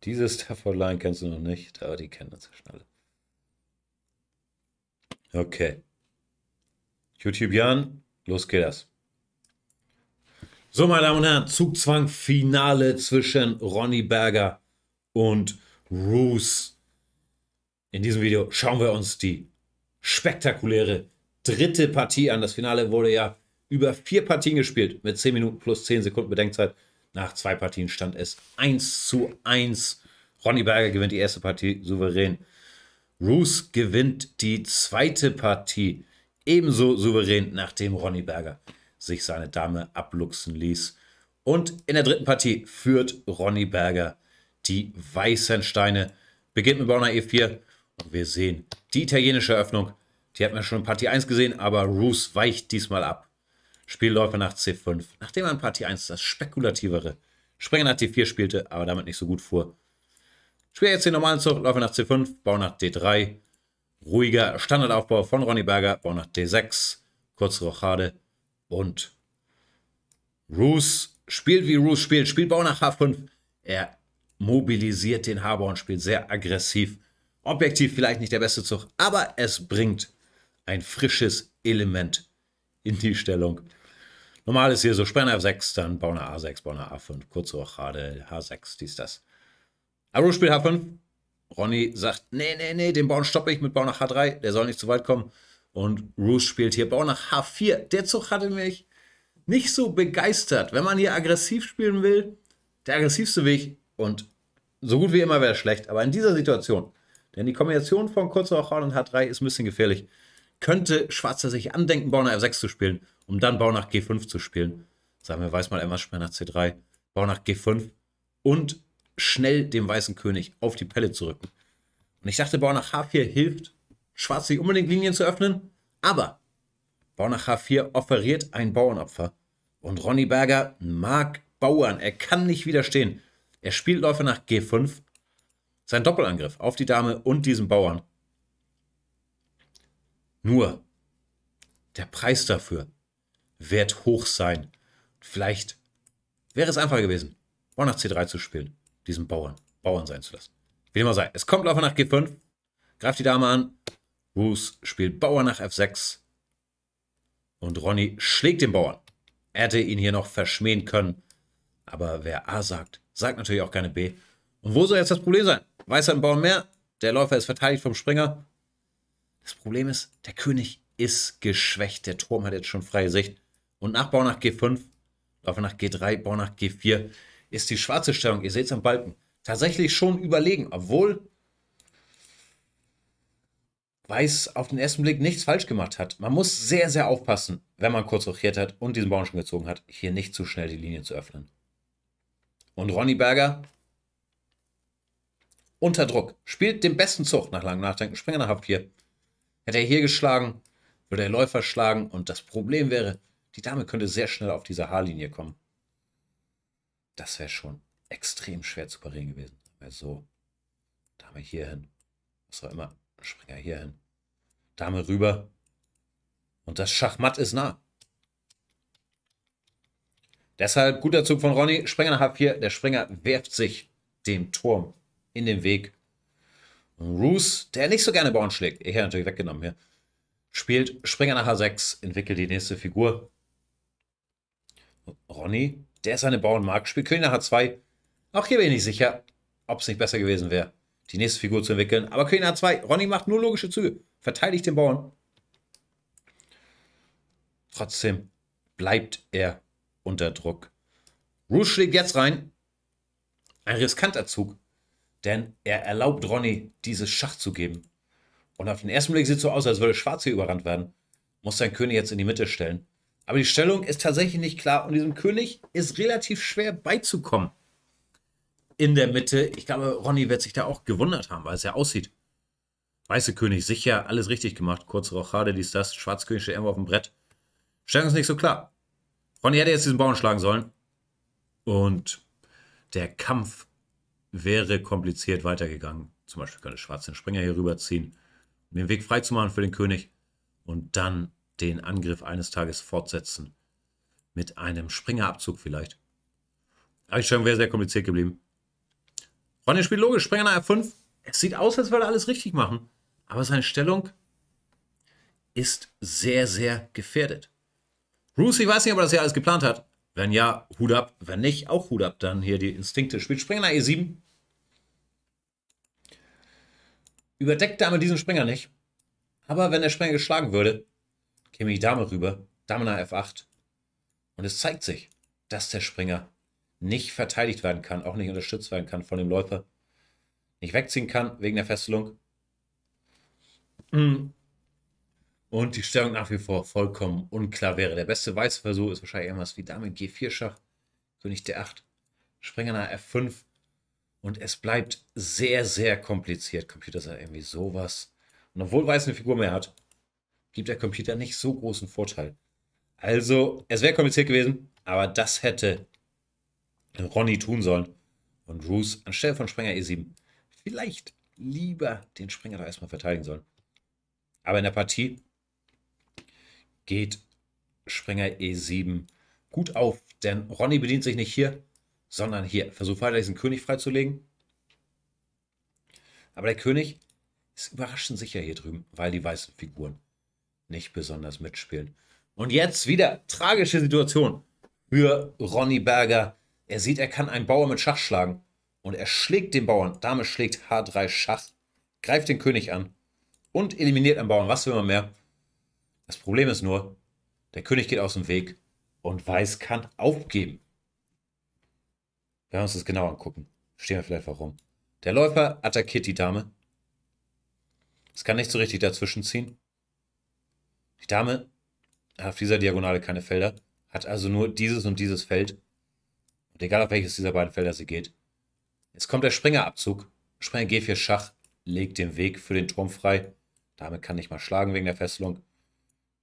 [SPEAKER 1] Diese Stafford Line kennst du noch nicht, aber die kennen das schon alle. Okay. YouTube Jan, los geht das. So, meine Damen und Herren, Zugzwang Finale zwischen Ronny Berger und Roos. In diesem Video schauen wir uns die spektakuläre dritte Partie an. Das Finale wurde ja über vier Partien gespielt, mit 10 Minuten plus 10 Sekunden Bedenkzeit. Nach zwei Partien stand es 1 zu 1. Ronny Berger gewinnt die erste Partie souverän. Roos gewinnt die zweite Partie ebenso souverän, nachdem Ronny Berger sich seine Dame abluchsen ließ. Und in der dritten Partie führt Ronny Berger die weißen Steine. Beginnt mit Bauer E4, wir sehen die italienische Eröffnung. Die hat man schon in Partie 1 gesehen, aber Roos weicht diesmal ab. Spielläufer nach C5. Nachdem man in Partie 1 das spekulativere Sprenger nach D4 spielte, aber damit nicht so gut fuhr. Spiel jetzt den normalen Zug, Läufer nach C5, Bau nach D3. Ruhiger Standardaufbau von Ronny Berger, Bau nach D6, kurze Rochade und Roos spielt wie Roos spielt, spielt Bau nach H5. Er mobilisiert den Haber und spielt sehr aggressiv. Objektiv vielleicht nicht der beste Zug, aber es bringt ein frisches Element in die Stellung. Normal ist hier so Spanner F6, dann Bauer A6, Bauer A5, kurz Rochade, H6, dies, das. Aro spielt H5. Ronny sagt, nee, nee, nee, den Bauern stoppe ich mit Bauer nach H3, der soll nicht zu weit kommen. Und Roos spielt hier Bauer nach H4. Der Zug hatte mich nicht so begeistert. Wenn man hier aggressiv spielen will, der aggressivste Weg und so gut wie immer wäre schlecht, aber in dieser Situation denn die Kombination von Kurzhochhorn und H3 ist ein bisschen gefährlich. Könnte Schwarzer sich andenken, Bauer nach F6 zu spielen, um dann Bauer nach G5 zu spielen. Sagen wir Weiß mal einmal Schmer nach C3, Bauer nach G5 und schnell dem weißen König auf die Pelle zu rücken. Und ich dachte, Bauer nach H4 hilft, Schwarz nicht unbedingt Linien zu öffnen, aber Bauer nach H4 offeriert ein Bauernopfer. Und Ronny Berger mag Bauern, er kann nicht widerstehen. Er spielt Läufe nach G5 sein Doppelangriff auf die Dame und diesen Bauern. Nur, der Preis dafür wird hoch sein. Vielleicht wäre es einfacher gewesen, Bauer nach C3 zu spielen, diesen Bauern, Bauern sein zu lassen. Wie immer sei, es kommt Läufer nach G5, greift die Dame an, Roos spielt Bauer nach F6 und Ronny schlägt den Bauern. Er hätte ihn hier noch verschmähen können, aber wer A sagt, sagt natürlich auch keine B. Und wo soll jetzt das Problem sein? Weißer im Bauen mehr. Der Läufer ist verteidigt vom Springer. Das Problem ist, der König ist geschwächt. Der Turm hat jetzt schon freie Sicht. Und nach Bau nach G5, Läufer nach G3, Bau nach G4 ist die schwarze Stellung, ihr seht es am Balken, tatsächlich schon überlegen, obwohl Weiß auf den ersten Blick nichts falsch gemacht hat. Man muss sehr, sehr aufpassen, wenn man kurz rochiert hat und diesen Bauern schon gezogen hat, hier nicht zu schnell die Linie zu öffnen. Und Ronny Berger unter Druck. Spielt den besten Zug nach langem Nachdenken. Springer nach H4. Hätte er hier geschlagen, würde der Läufer schlagen und das Problem wäre, die Dame könnte sehr schnell auf diese H-Linie kommen. Das wäre schon extrem schwer zu parieren gewesen. Also, Dame hier hin. Was auch immer. Springer hier hin. Dame rüber. Und das Schachmatt ist nah. Deshalb guter Zug von Ronny. Springer nach H4. Der Springer werft sich dem Turm in den Weg. Und Roos, der nicht so gerne Bauern schlägt, ich hätte natürlich weggenommen hier, spielt Springer nach H6, entwickelt die nächste Figur. Ronny, der seine Bauern mag, spielt König nach H2. Auch hier bin ich nicht sicher, ob es nicht besser gewesen wäre, die nächste Figur zu entwickeln. Aber König H2, Ronny macht nur logische Züge, verteidigt den Bauern. Trotzdem bleibt er unter Druck. Roos schlägt jetzt rein. Ein riskanter Zug. Denn er erlaubt Ronny, dieses Schach zu geben. Und auf den ersten Blick sieht es so aus, als würde Schwarz hier überrannt werden. Muss sein König jetzt in die Mitte stellen. Aber die Stellung ist tatsächlich nicht klar und diesem König ist relativ schwer beizukommen. In der Mitte, ich glaube, Ronny wird sich da auch gewundert haben, weil es ja aussieht. Weiße König, sicher, alles richtig gemacht. Kurze Rochade, dies, das. Schwarzkönig steht irgendwo auf dem Brett. Stellung ist nicht so klar. Ronny hätte jetzt diesen Bauern schlagen sollen. Und der Kampf wäre kompliziert weitergegangen. Zum Beispiel könnte Schwarz den Springer hier rüberziehen, um den Weg freizumachen für den König und dann den Angriff eines Tages fortsetzen. Mit einem Springerabzug vielleicht. Eigentlich wäre sehr kompliziert geblieben. Ronny spielt logisch, Springer nach F5. Es sieht aus, als würde er alles richtig machen. Aber seine Stellung ist sehr, sehr gefährdet. Bruce, ich weiß nicht, ob er das hier alles geplant hat. Wenn ja, Hut ab. Wenn nicht, auch Hut ab. Dann hier die Instinkte. Spielt Springer nach E7. Überdeckt damit diesen Springer nicht. Aber wenn der Springer geschlagen würde, käme die Dame rüber. Dame nach F8. Und es zeigt sich, dass der Springer nicht verteidigt werden kann, auch nicht unterstützt werden kann von dem Läufer. Nicht wegziehen kann wegen der Festelung. Mhm. Und die Stellung nach wie vor vollkommen unklar wäre. Der beste Weißversuch ist wahrscheinlich irgendwas wie Dame G4 Schach, König D8, Springer nach F5. Und es bleibt sehr, sehr kompliziert. Computer sei irgendwie sowas. Und obwohl Weiß eine Figur mehr hat, gibt der Computer nicht so großen Vorteil. Also, es wäre kompliziert gewesen, aber das hätte Ronny tun sollen. Und Roos anstelle von Sprenger E7 vielleicht lieber den Sprenger da erstmal verteidigen sollen. Aber in der Partie geht Sprenger E7 gut auf, denn Ronny bedient sich nicht hier, sondern hier, versucht weiter diesen König freizulegen. Aber der König ist überraschend sicher hier drüben, weil die weißen Figuren nicht besonders mitspielen. Und jetzt wieder tragische Situation für Ronny Berger. Er sieht, er kann einen Bauer mit Schach schlagen. Und er schlägt den Bauern. Dame schlägt H3 Schach, greift den König an und eliminiert einen Bauern. Was will man mehr? Das Problem ist nur, der König geht aus dem Weg und Weiß kann aufgeben. Wir wir uns das genau angucken, verstehen wir vielleicht warum. Der Läufer attackiert die Dame. Es kann nicht so richtig dazwischen ziehen. Die Dame hat auf dieser Diagonale keine Felder, hat also nur dieses und dieses Feld. Und egal auf welches dieser beiden Felder sie geht. Jetzt kommt der Springerabzug. Springer G4 Schach legt den Weg für den Turm frei. Dame kann nicht mal schlagen wegen der Fesselung.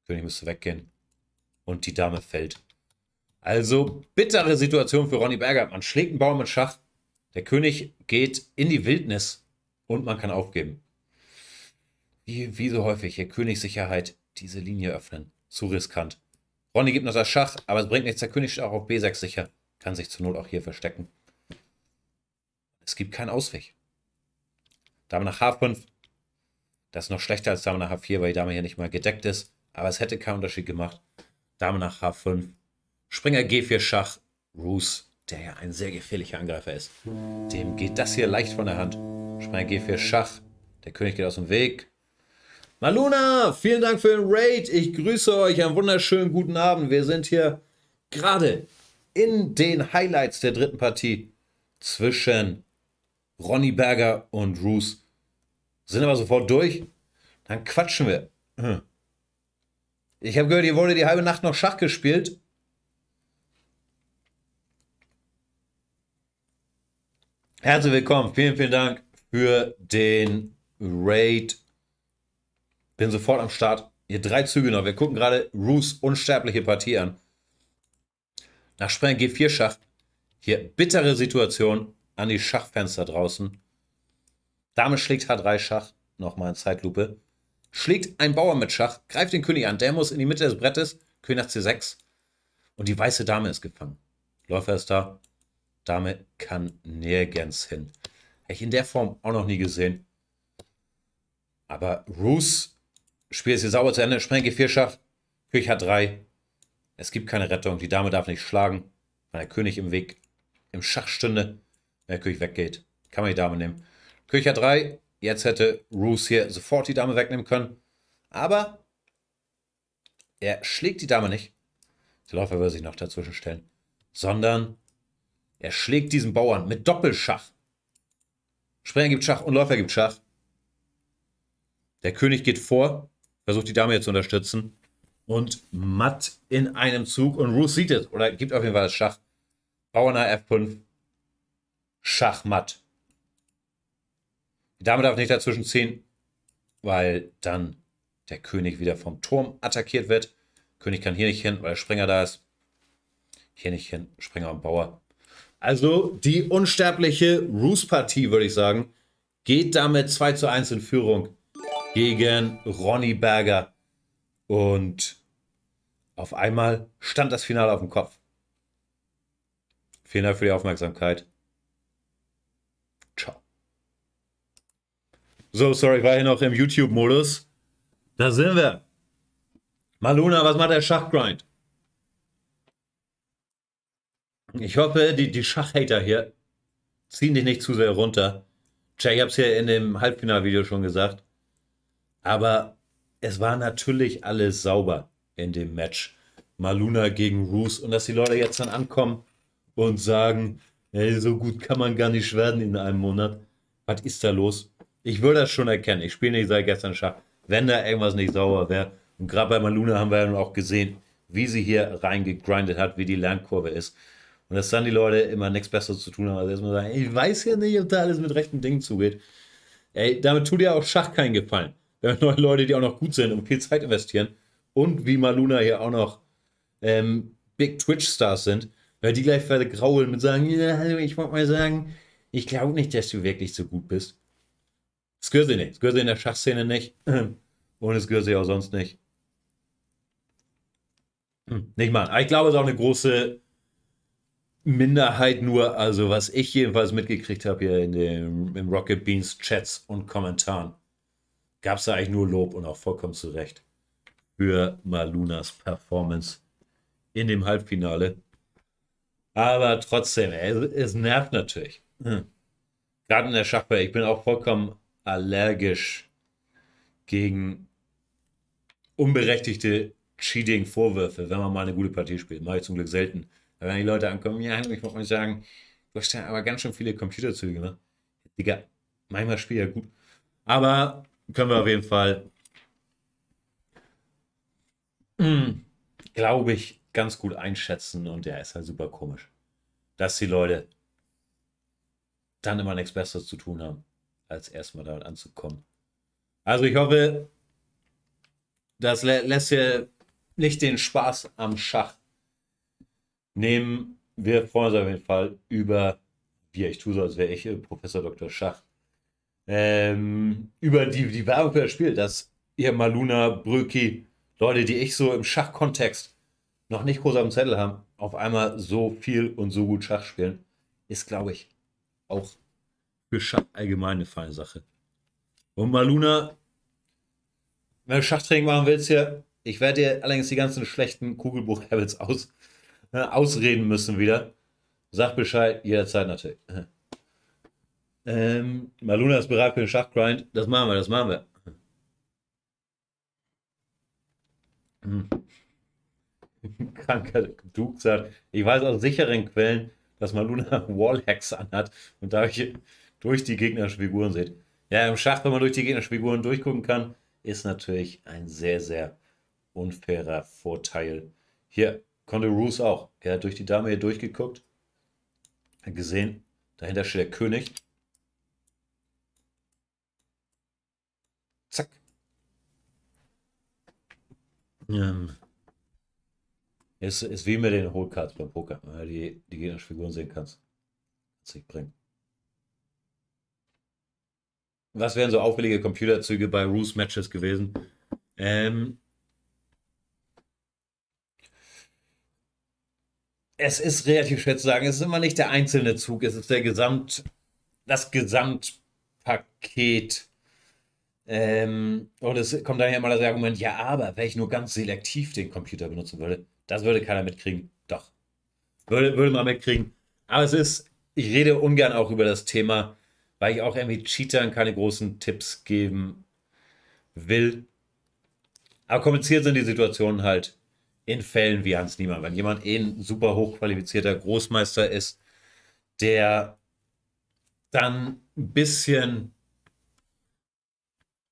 [SPEAKER 1] König müsste weggehen. Und die Dame fällt. Also bittere Situation für Ronny Berger. Man schlägt einen Baum in Schach. Der König geht in die Wildnis und man kann aufgeben. Wie, wie so häufig hier Königssicherheit diese Linie öffnen. Zu riskant. Ronny gibt noch das Schach, aber es bringt nichts. Der König steht auch auf B6 sicher. Kann sich zur Not auch hier verstecken. Es gibt keinen Ausweg. Dame nach H5. Das ist noch schlechter als Dame nach H4, weil die Dame hier nicht mal gedeckt ist. Aber es hätte keinen Unterschied gemacht. Dame nach H5. Springer G4 Schach, Roos, der ja ein sehr gefährlicher Angreifer ist. Dem geht das hier leicht von der Hand. Springer G4 Schach, der König geht aus dem Weg. Maluna, vielen Dank für den Raid. Ich grüße euch, einen wunderschönen guten Abend. Wir sind hier gerade in den Highlights der dritten Partie zwischen Ronny Berger und Roos. Sind aber sofort durch. Dann quatschen wir. Ich habe gehört, ihr wurde die halbe Nacht noch Schach gespielt. Herzlich willkommen. Vielen, vielen Dank für den Raid. Bin sofort am Start. Hier drei Züge noch. Wir gucken gerade Roos unsterbliche Partie an. Nach Sprengen G4-Schach. Hier bittere Situation an die Schachfenster draußen. Dame schlägt H3 Schach. Nochmal in Zeitlupe. Schlägt ein Bauer mit Schach, greift den König an. Der muss in die Mitte des Brettes. König nach C6. Und die weiße Dame ist gefangen. Läufer ist da. Dame kann nirgends hin. Hätte ich in der Form auch noch nie gesehen. Aber Roos spielt hier sauber zu Ende. Sprenge Vierschach. König hat 3. Es gibt keine Rettung. Die Dame darf nicht schlagen. Wenn der König im Weg im Schach stünde, wenn der König weggeht, kann man die Dame nehmen. König hat drei. Jetzt hätte Roos hier sofort die Dame wegnehmen können. Aber er schlägt die Dame nicht. Der Läufer würde sich noch dazwischen stellen. Sondern er schlägt diesen Bauern mit Doppelschach. Springer gibt Schach und Läufer gibt Schach. Der König geht vor, versucht die Dame jetzt zu unterstützen. Und matt in einem Zug. Und Ruth sieht es. Oder gibt auf jeden Fall das Schach. Bauer nach F5. Schachmatt. Die Dame darf nicht dazwischen ziehen, weil dann der König wieder vom Turm attackiert wird. König kann hier nicht hin, weil Springer da ist. Hier nicht hin, Springer und Bauer. Also die unsterbliche Roos-Partie, würde ich sagen, geht damit 2 zu 1 in Führung gegen Ronny Berger. Und auf einmal stand das Finale auf dem Kopf. Vielen Dank für die Aufmerksamkeit. Ciao. So, sorry, ich war hier noch im YouTube-Modus. Da sind wir. Maluna, was macht der Schachgrind? Ich hoffe, die, die Schachhater hier ziehen dich nicht zu sehr runter. Jay, ich habe es ja in dem Halbfinalvideo schon gesagt. Aber es war natürlich alles sauber in dem Match. Maluna gegen Roos. Und dass die Leute jetzt dann ankommen und sagen, hey, so gut kann man gar nicht werden in einem Monat. Was ist da los? Ich würde das schon erkennen. Ich spiele nicht seit gestern Schach. Wenn da irgendwas nicht sauber wäre. Und gerade bei Maluna haben wir ja auch gesehen, wie sie hier reingegrindet hat, wie die Lernkurve ist. Und dass dann die Leute immer nichts Besseres zu tun haben, als erstmal sagen, ich weiß ja nicht, ob da alles mit rechten Dingen zugeht. Ey, damit tut ja auch Schach keinen Gefallen. Wenn neue Leute, die auch noch gut sind und viel Zeit investieren und wie Maluna hier auch noch ähm, Big Twitch-Stars sind, weil die gleich graulen und sagen, ja, also ich wollte mal sagen, ich glaube nicht, dass du wirklich so gut bist. Das gehört sie nicht. Das gehört sie in der Schachszene nicht. Und es gehört sie auch sonst nicht. Hm, nicht mal. Ich glaube, es ist auch eine große Minderheit nur, also was ich jedenfalls mitgekriegt habe hier in dem im Rocket Beans Chats und Kommentaren, gab es da eigentlich nur Lob und auch vollkommen zu Recht für Malunas Performance in dem Halbfinale. Aber trotzdem, es, nervt natürlich. Hm. Gerade in der Schachwelt, ich bin auch vollkommen allergisch gegen unberechtigte Cheating-Vorwürfe, wenn man mal eine gute Partie spielt. Mache ich zum Glück selten. Da werden die Leute ankommen, ja, ich wollte mal sagen, du hast ja aber ganz schön viele Computerzüge, ne? Digga, manchmal spielt ja gut. Aber können wir auf jeden Fall, hm, glaube ich, ganz gut einschätzen und der ja, ist halt super komisch, dass die Leute dann immer nichts Besseres zu tun haben, als erstmal damit anzukommen. Also ich hoffe, das lä lässt hier nicht den Spaß am Schach nehmen. Wir freuen uns auf jeden Fall über, wie ich tue so, als wäre ich äh, Professor Dr. Schach, ähm, über die, die Werbung für das Spiel, dass ihr Maluna, Bröki, Leute, die ich so im Schachkontext noch nicht groß am Zettel haben, auf einmal so viel und so gut Schach spielen, ist, glaube ich, auch für Schach allgemein eine feine Sache. Und Maluna, wenn du Schachtraining machen willst hier, ich werde dir allerdings die ganzen schlechten Kugelbuch-Habits aus äh, ausreden müssen wieder. Sag Bescheid, jederzeit natürlich. Ähm, Maluna ist bereit für den Schachgrind. Das machen wir, das machen wir. Hm. Kranker Duke sagt, ich weiß aus sicheren Quellen, dass Maluna Wallhacks anhat und dadurch durch die gegnerischen Figuren sieht. Ja, im Schach, wenn man durch die gegnerischen Figuren durchgucken kann, ist natürlich ein sehr, sehr unfairer Vorteil. Hier, Konnte Roos auch. Er hat durch die Dame hier durchgeguckt. Hat gesehen, dahinter steht der König. Zack. Ähm. Ist, ist wie mit den Hohlkarten beim Poker, wenn du die, die gegnerischen Figuren sehen kannst. Kannst dich bringen. Was wären so auffällige Computerzüge bei Roos Matches gewesen? Ähm, es ist relativ schwer zu sagen. Es ist immer nicht der einzelne Zug, es ist der Gesamt, das Gesamtpaket. Ähm, und es kommt dann ja immer das Argument, ja, aber wenn ich nur ganz selektiv den Computer benutzen würde, das würde keiner mitkriegen. Doch. Würde, würde man mitkriegen. Aber es ist, ich rede ungern auch über das Thema, weil ich auch irgendwie Cheatern keine großen Tipps geben will. Aber kompliziert sind die Situationen halt in Fällen wie Hans Niemann. Wenn jemand eh ein super hochqualifizierter Großmeister ist, der dann ein bisschen,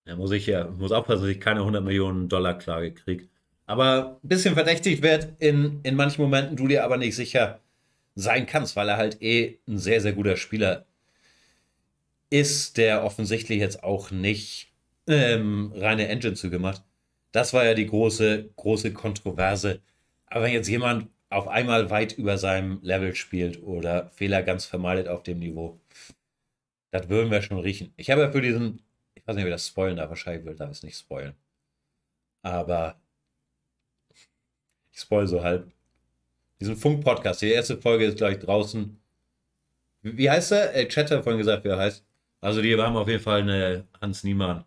[SPEAKER 1] da muss ich ja, muss aufpassen, dass ich keine 100 Millionen Dollar Klage kriege, aber ein bisschen verdächtigt wird in, in manchen Momenten, du dir aber nicht sicher sein kannst, weil er halt eh ein sehr, sehr guter Spieler ist, der offensichtlich jetzt auch nicht ähm, reine Engine-Züge macht. Das war ja die große, große Kontroverse. Aber wenn jetzt jemand auf einmal weit über seinem Level spielt oder Fehler ganz vermeidet auf dem Niveau, das würden wir schon riechen. Ich habe ja für diesen, ich weiß nicht, ob ich das spoilen darf, wahrscheinlich will ich das nicht spoilen. Aber ich spoil so halb. Diesen Funk-Podcast, die erste Folge ist gleich draußen. Wie heißt er? Chat hat vorhin gesagt, wie er heißt. Also die haben auf jeden Fall eine Hans Niemann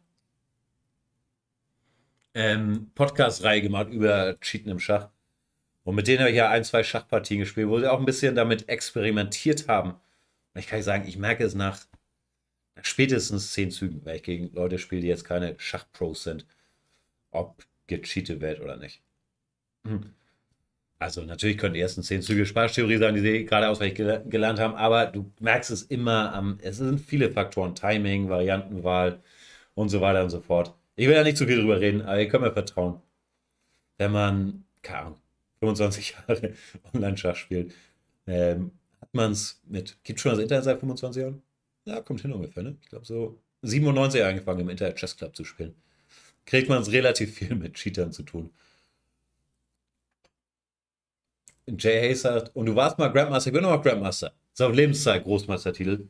[SPEAKER 1] ähm, Podcast-Reihe gemacht über Cheaten im Schach. Und mit denen habe ich ja ein, zwei Schachpartien gespielt, wo sie auch ein bisschen damit experimentiert haben. Und ich kann nicht sagen, ich merke es nach, spätestens zehn Zügen, wenn ich gegen Leute spiele, die jetzt keine Schachpros sind, ob gecheatet wird oder nicht. Hm. Also natürlich können die ersten zehn Züge Spaßtheorie sein, die sie gerade auswendig gel gelernt haben, aber du merkst es immer am, es sind viele Faktoren, Timing, Variantenwahl und so weiter und so fort. Ich will ja nicht zu viel drüber reden, aber ihr könnt mir vertrauen. Wenn man, keine Ahnung, 25 Jahre Online-Schach spielt, ähm, hat man es mit, gibt schon das Internet seit 25 Jahren? Ja, kommt hin ungefähr, ne? Ich glaube so 97 angefangen im Internet Chess Club zu spielen. Kriegt man es relativ viel mit Cheatern zu tun. Jay Hayes sagt, und du warst mal Grandmaster, ich bin auch mal Grandmaster. Ist auf Lebenszeit Großmeistertitel.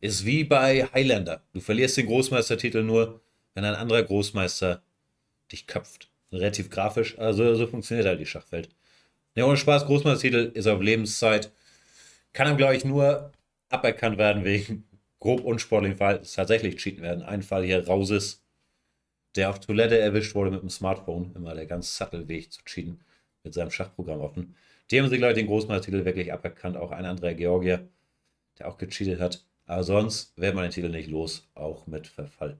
[SPEAKER 1] Ist wie bei Highlander. Du verlierst den Großmeistertitel nur, wenn ein anderer Großmeister dich köpft. Relativ grafisch, also so funktioniert halt die Schachwelt. Ja, ohne Spaß, Großmeistertitel ist auf Lebenszeit. Kann ihm, glaube ich, nur aberkannt werden wegen grob unsportlichen Verhaltens. Tatsächlich cheaten werden. Ein Fall hier, Rauses, der auf Toilette erwischt wurde mit dem Smartphone. Immer der ganz subtle Weg zu cheaten mit seinem Schachprogramm offen. Die haben sie, glaube ich, den Großmeistertitel wirklich aberkannt. Auch ein anderer Georgier, der auch gecheatet hat. Aber sonst wäre man den Titel nicht los, auch mit Verfall.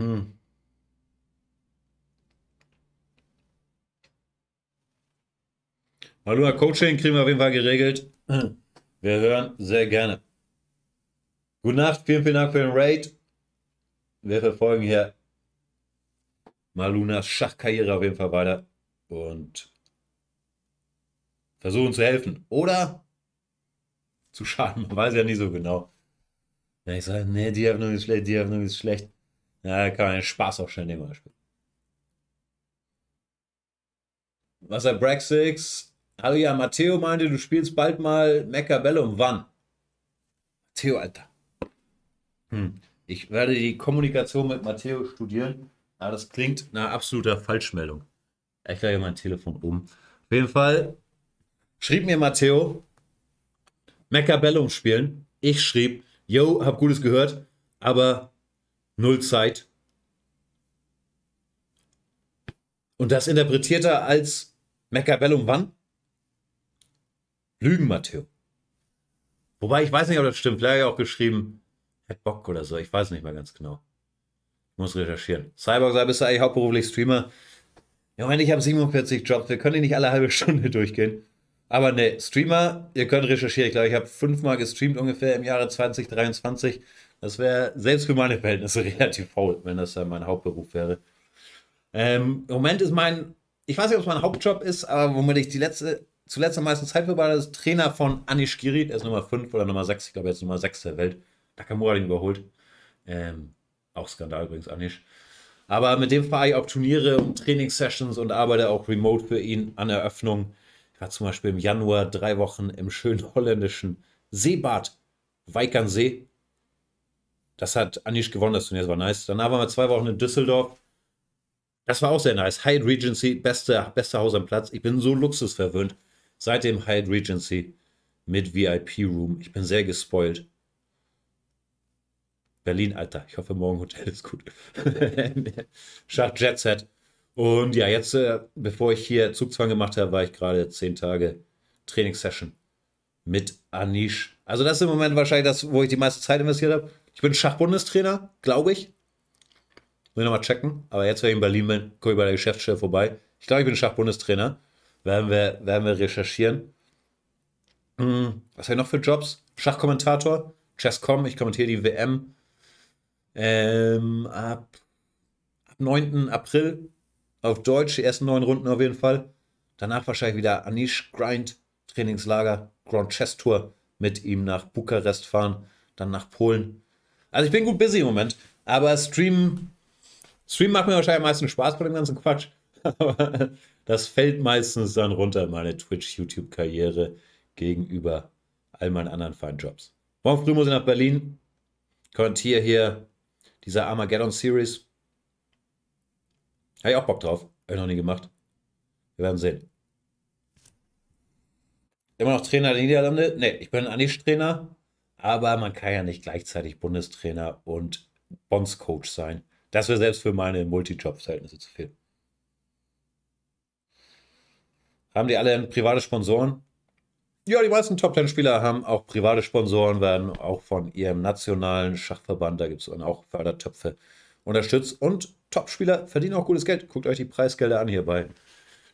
[SPEAKER 1] Hm. Hallo, Coaching kriegen wir auf jeden Fall geregelt. Hm. Wir hören sehr gerne. Gute Nacht, vielen, vielen Dank für den Raid. Wir verfolgen hier Malunas Schachkarriere auf jeden Fall weiter und versuchen zu helfen oder zu schaden. Man weiß ja nie so genau. Ja, ich sage, nee, die Öffnung ist schlecht, die Öffnung ist schlecht. Ja, kann man den Spaß auch schnell nehmen. Was er Brexix? Hallo ja, Matteo meinte, du spielst bald mal Maccabellum. Wann? Matteo, Alter. Hm. Ich werde die Kommunikation mit Matteo studieren. Aber das klingt nach absoluter Falschmeldung. Ich lege mein Telefon um. Auf jeden Fall schrieb mir Matteo, Maccabellum spielen. Ich schrieb, yo, hab Gutes gehört, aber null Zeit. Und das interpretiert er als Machiavellum wann? Lügen, Matteo. Wobei, ich weiß nicht, ob das stimmt. Vielleicht auch geschrieben, hat Bock oder so. Ich weiß nicht mal ganz genau. Ich muss recherchieren. Cyborg sei bist du eigentlich hauptberuflich Streamer. Ja, Moment, ich habe 47 Jobs. Wir können die nicht alle halbe Stunde durchgehen. Aber ne, Streamer, ihr könnt recherchieren. Ich glaube, ich habe fünfmal gestreamt ungefähr im Jahre 2023. Das wäre selbst für meine Verhältnisse relativ faul, wenn das dann mein Hauptberuf wäre. Ähm, Im Moment ist mein, ich weiß nicht, ob es mein Hauptjob ist, aber womit ich die letzte, zuletzt am meisten Zeit verbracht habe, ist Trainer von Anish Giri. Er ist Nummer 5 oder Nummer 6, ich glaube, er ist Nummer 6 der Welt. Nakamura hat ihn überholt. Ähm, auch Skandal übrigens, Anish. Aber mit dem fahre ich auch Turniere und Trainingssessions und arbeite auch remote für ihn an Eröffnung. Ich war zum Beispiel im Januar drei Wochen im schönen holländischen Seebad Weikernsee das hat Anish gewonnen, das Turnier, das war nice. Dann waren wir zwei Wochen in Düsseldorf. Das war auch sehr nice. Hyatt Regency, beste, beste Haus am Platz. Ich bin so luxusverwöhnt. Seit dem Hyatt Regency mit VIP-Room. Ich bin sehr gespoilt. Berlin, Alter. Ich hoffe, morgen Hotel ist gut. Schach Jet Set. Und ja, jetzt, äh, bevor ich hier Zugzwang gemacht habe, war ich gerade zehn Tage Trainingssession mit Anish. Also, das ist im Moment wahrscheinlich das, wo ich die meiste Zeit investiert habe. Ich bin Schachbundestrainer, glaube ich. Will nochmal checken. Aber jetzt, wenn ich in Berlin bin, gucke ich bei der Geschäftsstelle vorbei. Ich glaube, ich bin Schachbundestrainer. Werden wir, werden wir recherchieren. Hm, was habe ich noch für Jobs? Schachkommentator, Chesscom, ich kommentiere die WM. Ähm, ab, ab 9. April auf Deutsch, die ersten neun Runden auf jeden Fall. Danach wahrscheinlich wieder Anish Grind, Trainingslager, Grand Chess Tour mit ihm nach Bukarest fahren, dann nach Polen. Also ich bin gut busy im Moment, aber Stream, Stream macht mir wahrscheinlich am meisten Spaß bei dem ganzen Quatsch. Aber das fällt meistens dann runter, meine Twitch-YouTube-Karriere gegenüber all meinen anderen feinen Jobs. Morgen früh muss ich nach Berlin. Kommentiere hier dieser Armageddon-Series. Habe ich auch Bock drauf. Habe ich noch nie gemacht. Wir werden sehen. Immer noch Trainer der Niederlande? Ne, ich bin ein anis trainer aber man kann ja nicht gleichzeitig Bundestrainer und Bondscoach sein. Das wäre selbst für meine Multijob-Verhältnisse zu viel. Haben die alle private Sponsoren? Ja, die meisten top ten spieler haben auch private Sponsoren, werden auch von ihrem nationalen Schachverband, da gibt es dann auch Fördertöpfe, unterstützt. Und Top-Spieler verdienen auch gutes Geld. Guckt euch die Preisgelder an hier bei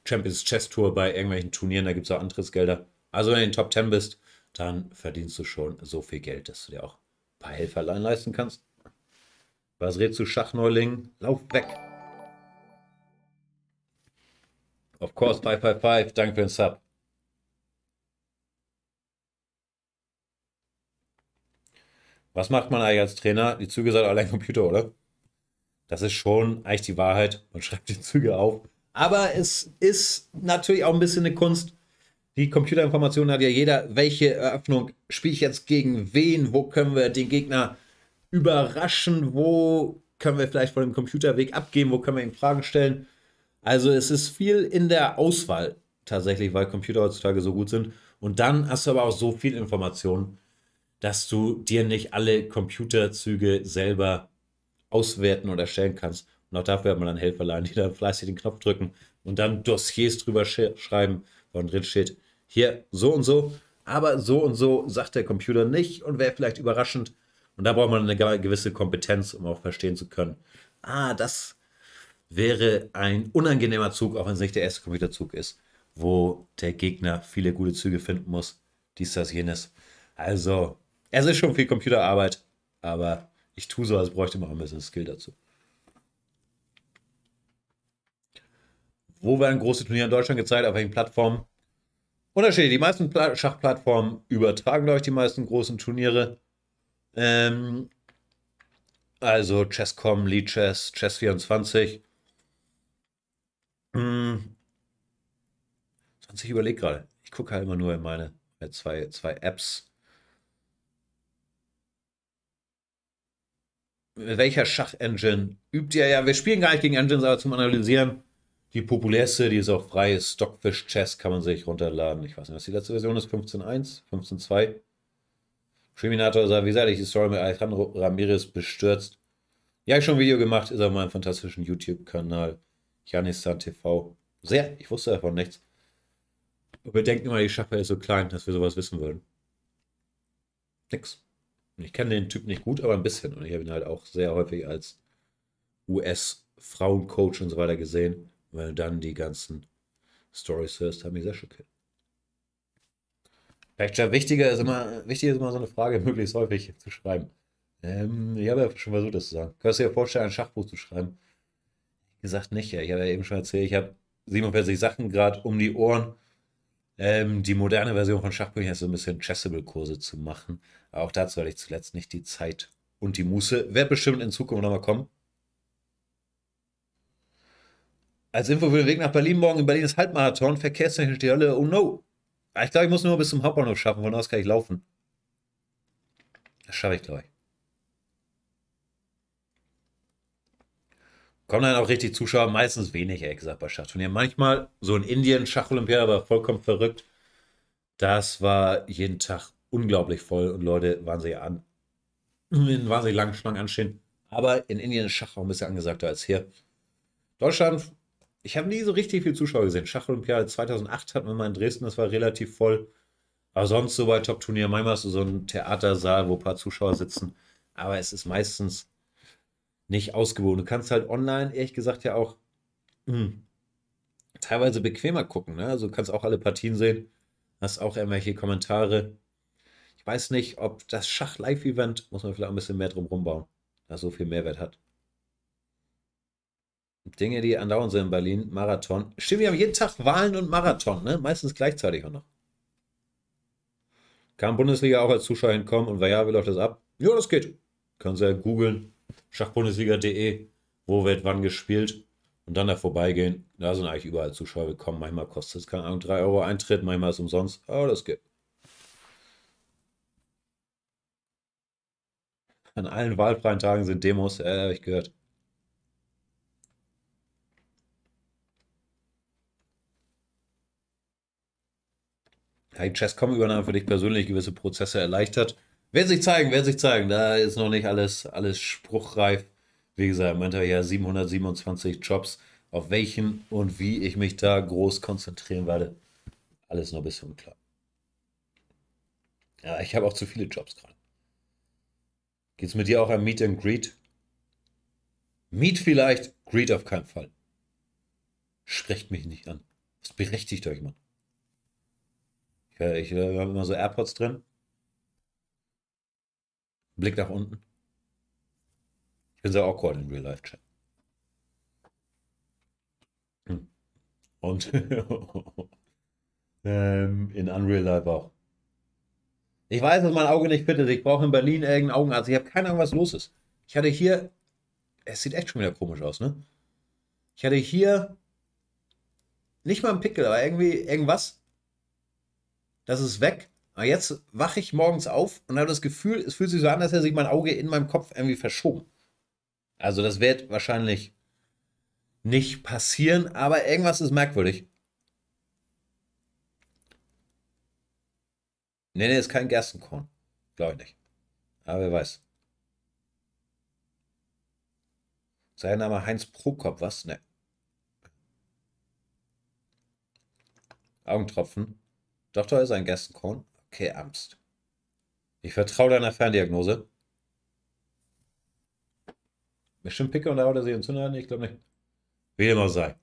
[SPEAKER 1] Champions Chess Tour, bei irgendwelchen Turnieren, da gibt es auch Antrittsgelder. Also wenn ihr in den Top ten bist, dann verdienst du schon so viel Geld, dass du dir auch ein paar Helferlein leisten kannst. Was redest du, Schachneuling? Lauf weg! Of course, 555, danke für den Sub. Was macht man eigentlich als Trainer? Die Züge sind allein Computer, oder? Das ist schon eigentlich die Wahrheit. Man schreibt die Züge auf. Aber es ist natürlich auch ein bisschen eine Kunst, die Computerinformationen hat ja jeder. Welche Eröffnung spiele ich jetzt gegen wen? Wo können wir den Gegner überraschen? Wo können wir vielleicht von dem Computerweg abgehen, Wo können wir ihm Fragen stellen? Also es ist viel in der Auswahl tatsächlich, weil Computer heutzutage so gut sind. Und dann hast du aber auch so viel Informationen, dass du dir nicht alle Computerzüge selber auswerten oder stellen kannst. Und auch dafür hat man dann Helferlein, die dann fleißig den Knopf drücken und dann Dossiers drüber schreiben, wo drin steht, hier so und so, aber so und so sagt der Computer nicht und wäre vielleicht überraschend. Und da braucht man eine gewisse Kompetenz, um auch verstehen zu können. Ah, das wäre ein unangenehmer Zug, auch wenn es nicht der erste Computerzug ist, wo der Gegner viele gute Züge finden muss. Dies, das, jenes. Also, es ist schon viel Computerarbeit, aber ich tue so, als bräuchte man auch ein bisschen Skill dazu. Wo werden große Turniere in Deutschland gezeigt? Auf welchen Plattformen? Unterschiede. Die meisten Schachplattformen übertragen, glaube ich, die meisten großen Turniere. Ähm, also Chesscom, LeChess, Chess24. Hm. Sonst, ich überlege gerade. Ich gucke halt immer nur in meine zwei, zwei Apps. welcher Schachengine übt ihr? Ja, wir spielen gar nicht gegen Engines, aber zum Analysieren die populärste, die ist auch frei, ist Stockfish Chess, kann man sich runterladen. Ich weiß nicht, was die letzte Version ist, 15.1, 15.2. Criminator sagt, wie gesagt, ich die Story mit Alejandro Ramirez bestürzt. Ja, ich schon ein Video gemacht, ist auf meinem fantastischen YouTube-Kanal. Janistan TV. Sehr, ich wusste davon nichts. Und wir denken immer, die Schaffe ist so klein, dass wir sowas wissen würden. Nix. ich kenne den Typ nicht gut, aber ein bisschen. Und ich habe ihn halt auch sehr häufig als US-Frauencoach und so weiter gesehen. Weil du dann die ganzen Stories hörst, haben die sehr schockiert. Vielleicht wichtiger ist immer, wichtiger ist immer so eine Frage möglichst häufig zu schreiben. Ähm, ich habe ja schon versucht, das zu sagen. Kannst du dir vorstellen, ein Schachbuch zu schreiben? Wie gesagt, nicht. Ja. Ich habe ja eben schon erzählt, ich habe 47 Sachen gerade um die Ohren. Ähm, die moderne Version von Schachbüchern ist so ein bisschen Chessable-Kurse zu machen. Aber auch dazu hatte ich zuletzt nicht die Zeit und die Muße. Wird bestimmt in Zukunft nochmal kommen. Als Info für den Weg nach Berlin morgen. In Berlin ist Halbmarathon, verkehrstechnisch die Hölle. Oh no. Ah, ich glaube, ich muss nur bis zum Hauptbahnhof schaffen. Von aus kann ich laufen. Das schaffe ich, glaube ich. Kommen dann auch richtig Zuschauer, meistens wenig, ehrlich gesagt, bei Schachturnieren. Manchmal, so in Indien, Schacholympia, war vollkommen verrückt. Das war jeden Tag unglaublich voll und Leute waren sich an, in wahnsinnig langen Schlangen anstehen. Aber in Indien ist Schach auch ein bisschen angesagter als hier. Deutschland ich habe nie so richtig viel Zuschauer gesehen. Schacholympiade 2008 hatten wir mal in Dresden, das war relativ voll. Aber sonst so bei Top-Turnier, manchmal hast du so einen Theatersaal, wo ein paar Zuschauer sitzen. Aber es ist meistens nicht ausgewogen. Du kannst halt online, ehrlich gesagt, ja auch mh, hm, teilweise bequemer gucken. Ne? Also du kannst auch alle Partien sehen, hast auch irgendwelche Kommentare. Ich weiß nicht, ob das Schach-Live-Event, muss man vielleicht auch ein bisschen mehr drum rumbauen, das so viel Mehrwert hat. Dinge, die andauernd sind in Berlin. Marathon. Stimmt, wir haben jeden Tag Wahlen und Marathon, ne? Meistens gleichzeitig auch noch. Kann Bundesliga auch als Zuschauer hinkommen und wer ja, wie läuft das ab? Ja, das geht. Kannst ja googeln. Schachbundesliga.de. Wo wird wann gespielt? Und dann da vorbeigehen. Da sind eigentlich überall Zuschauer willkommen. Manchmal kostet es, keine Ahnung, 3 Euro Eintritt, manchmal ist es umsonst. Oh, das geht. An allen wahlfreien Tagen sind Demos, äh, habe ich gehört. die Chesscom-Übernahme für dich persönlich gewisse Prozesse erleichtert. Wird sich zeigen, wird sich zeigen. Da ist noch nicht alles, alles spruchreif. Wie gesagt, meinte er ja 727 Jobs. Auf welchen und wie ich mich da groß konzentrieren werde, alles noch ein bisschen unklar. Ja, ich habe auch zu viele Jobs gerade. Geht es mit dir auch am Meet and Greet? Meet vielleicht, Greet auf keinen Fall. Sprecht mich nicht an. Das berechtigt euch, Mann. Ich, äh, ich äh, habe immer so AirPods drin. Blick nach unten. Ich bin sehr awkward hm. ähm, in Real Life Chat. Und in Unreal Life auch. Ich weiß, dass mein Auge nicht fittet. Ich brauche in Berlin irgendeinen Augenarzt. Ich habe keine Ahnung, was los ist. Ich hatte hier. Es sieht echt schon wieder komisch aus, ne? Ich hatte hier nicht mal einen Pickel, aber irgendwie irgendwas das ist weg. Aber jetzt wache ich morgens auf und habe das Gefühl, es fühlt sich so an, dass er sich mein Auge in meinem Kopf irgendwie verschoben. Also das wird wahrscheinlich nicht passieren, aber irgendwas ist merkwürdig. Nee, nee, ist kein Gerstenkorn. Glaube ich nicht. Aber wer weiß. Sein Name Heinz Prokop, was? Ne. Augentropfen. Doktor ist ein Gästenkorn. Okay, Angst. Ich vertraue deiner Ferndiagnose. Bestimmt Picke und da oder sie uns hinhalten? Ich glaube nicht. Wie immer sei.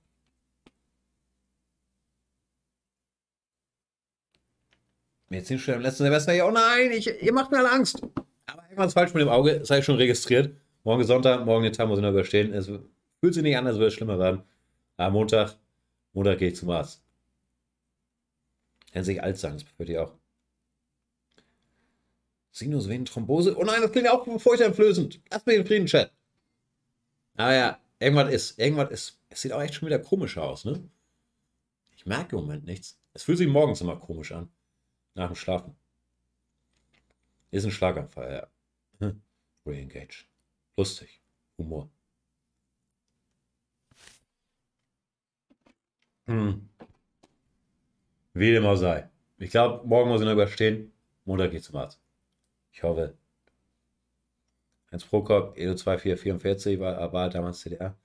[SPEAKER 1] Jetzt sind schon im letzten Semester hier. Oh nein, ich, ihr macht mir alle Angst. Aber irgendwas falsch mit dem Auge. Sei halt schon registriert. Morgen ist Sonntag, morgen den Tag muss ich noch überstehen. Es fühlt sich nicht an, als würde es schlimmer werden. Am Montag, Montag gehe ich zum Arzt. Kann sich alt sein, das wird ihr auch. Sinus, Venen, Thrombose. Oh nein, das klingt ja auch furchteinflößend. Lass mir den Frieden, Chat. Naja, ah irgendwas ist. Irgendwas ist. Es sieht auch echt schon wieder komisch aus, ne? Ich merke im Moment nichts. Es fühlt sich morgens immer komisch an. Nach dem Schlafen. Ist ein Schlaganfall, ja. Reengage. Lustig. Humor. Hm. Wie dem auch sei. Ich glaube, morgen muss ich noch überstehen. Montag geht's zum Arzt. Ich hoffe. Hans Prokop, EDO 2444, war, war damals DDR.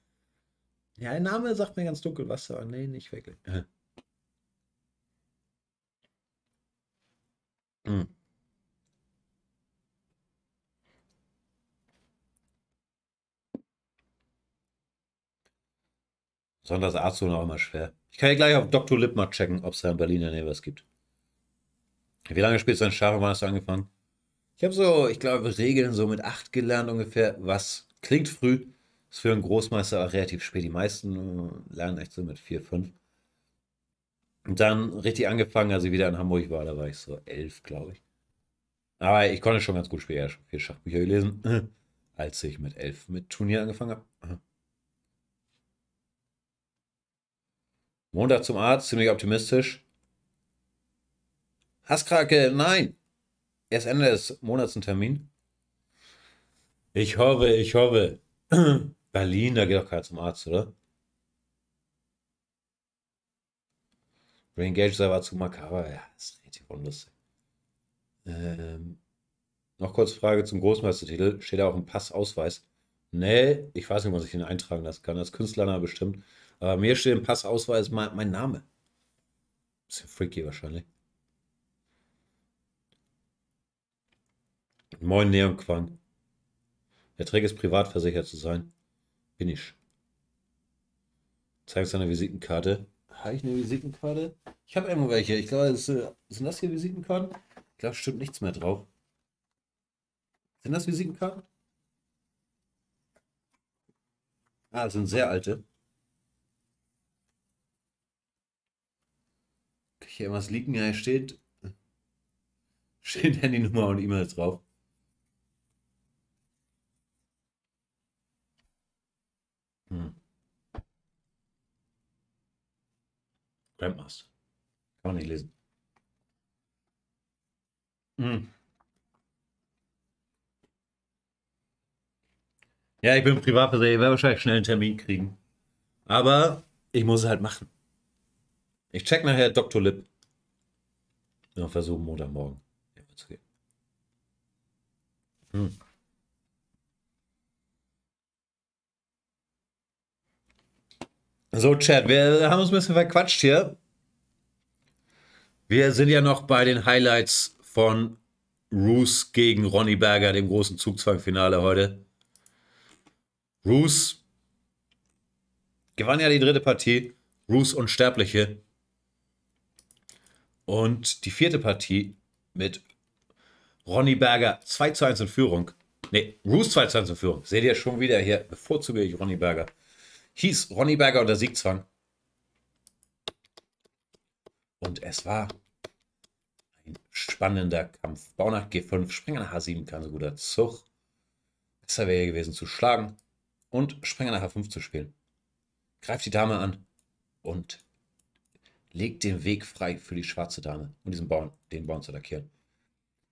[SPEAKER 1] Ja, der Name sagt mir ganz dunkel Wasser. Oh, nee, nicht wirklich. Hm. Sonntags Arzt auch immer schwer. Ich kann ja gleich auf Dr. Lip mal checken, ob es da in Berlin in der Nähe was gibt. Wie lange spielst du ein Schafe? hast du angefangen? Ich habe so, ich glaube, Regeln so mit acht gelernt ungefähr. Was klingt früh, ist für einen Großmeister auch relativ spät. Die meisten äh, lernen echt so mit vier, fünf. Und dann richtig angefangen, als ich wieder in Hamburg war, da war ich so elf, glaube ich. Aber ich konnte schon ganz gut spielen, ich schon vier Schachbücher gelesen, als ich mit elf mit Turnier angefangen habe. Montag zum Arzt, ziemlich optimistisch. Hasskrake, nein! Erst Ende des Monats ein Termin. Ich hoffe, ich hoffe. Berlin, da geht doch keiner zum Arzt, oder? Brain Gage war zu makaber. Ja, ist richtig unlustig. Ähm, noch kurz Frage zum Großmeistertitel. Steht da auch ein Passausweis? Nee, ich weiß nicht, ob man sich den eintragen lassen kann. Als Künstler bestimmt. Aber mir steht im Passausweis mein, mein Name. Ist ja freaky wahrscheinlich. Moin Neon Quang. Der Trick ist, privat versichert zu sein. Bin ich. Zeig seine Visitenkarte. Habe ich eine Visitenkarte? Ich habe irgendwo welche. Ich glaube, das äh, sind das hier Visitenkarten? Ich glaube, stimmt nichts mehr drauf. Sind das Visitenkarten? Ah, das sind sehr alte. hier irgendwas liegen. Ja, steht, steht Handynummer und E-Mails drauf. Hm. Grandmas. Kann man nicht lesen. Hm. Ja, ich bin Privatperson, also ich werde wahrscheinlich schnell einen Termin kriegen. Aber ich muss es halt machen. Ich check nachher Dr. Lip. Ja, versuchen Montagmorgen. Ja, okay. hm. So, Chat, wir haben uns ein bisschen verquatscht hier. Wir sind ja noch bei den Highlights von Roos gegen Ronny Berger, dem großen Zugzwangfinale heute. Roos gewann ja die dritte Partie. Roos Unsterbliche und die vierte Partie mit Ronny Berger 2 zu 1 in Führung. Ne, Roos 2 zu 1 in Führung. Seht ihr schon wieder hier, bevorzuge ich Ronny Berger. Hieß Ronny Berger unter Siegzwang. Und es war ein spannender Kampf. Bau nach G5, Springer nach H7, kein so guter Zug. Besser wäre gewesen zu schlagen und Springer nach H5 zu spielen. Greift die Dame an und legt den Weg frei für die schwarze Dame, um diesen Baum, den Baum zu attackieren.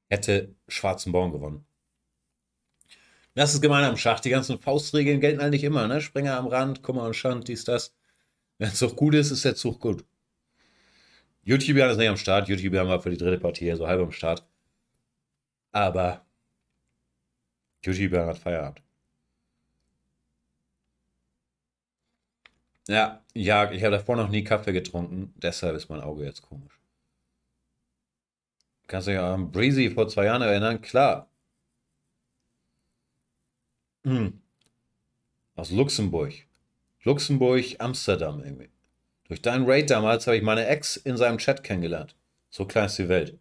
[SPEAKER 1] Hätte schwarzen Baum gewonnen. Das ist gemein am Schach. Die ganzen Faustregeln gelten eigentlich immer, ne? Springer am Rand, Kummer und Schand, dies, das. Wenn es Zug gut ist, ist der Zug gut. YouTube ist nicht am Start. YouTube haben wir für die dritte Partie, so also halb am Start. Aber YouTube hat Feierabend. Ja, ja, ich habe davor noch nie Kaffee getrunken, deshalb ist mein Auge jetzt komisch. Kannst du dich an Breezy vor zwei Jahren erinnern? Klar. Hm. Aus Luxemburg. Luxemburg, Amsterdam irgendwie. Durch deinen Raid damals habe ich meine Ex in seinem Chat kennengelernt. So klein ist die Welt.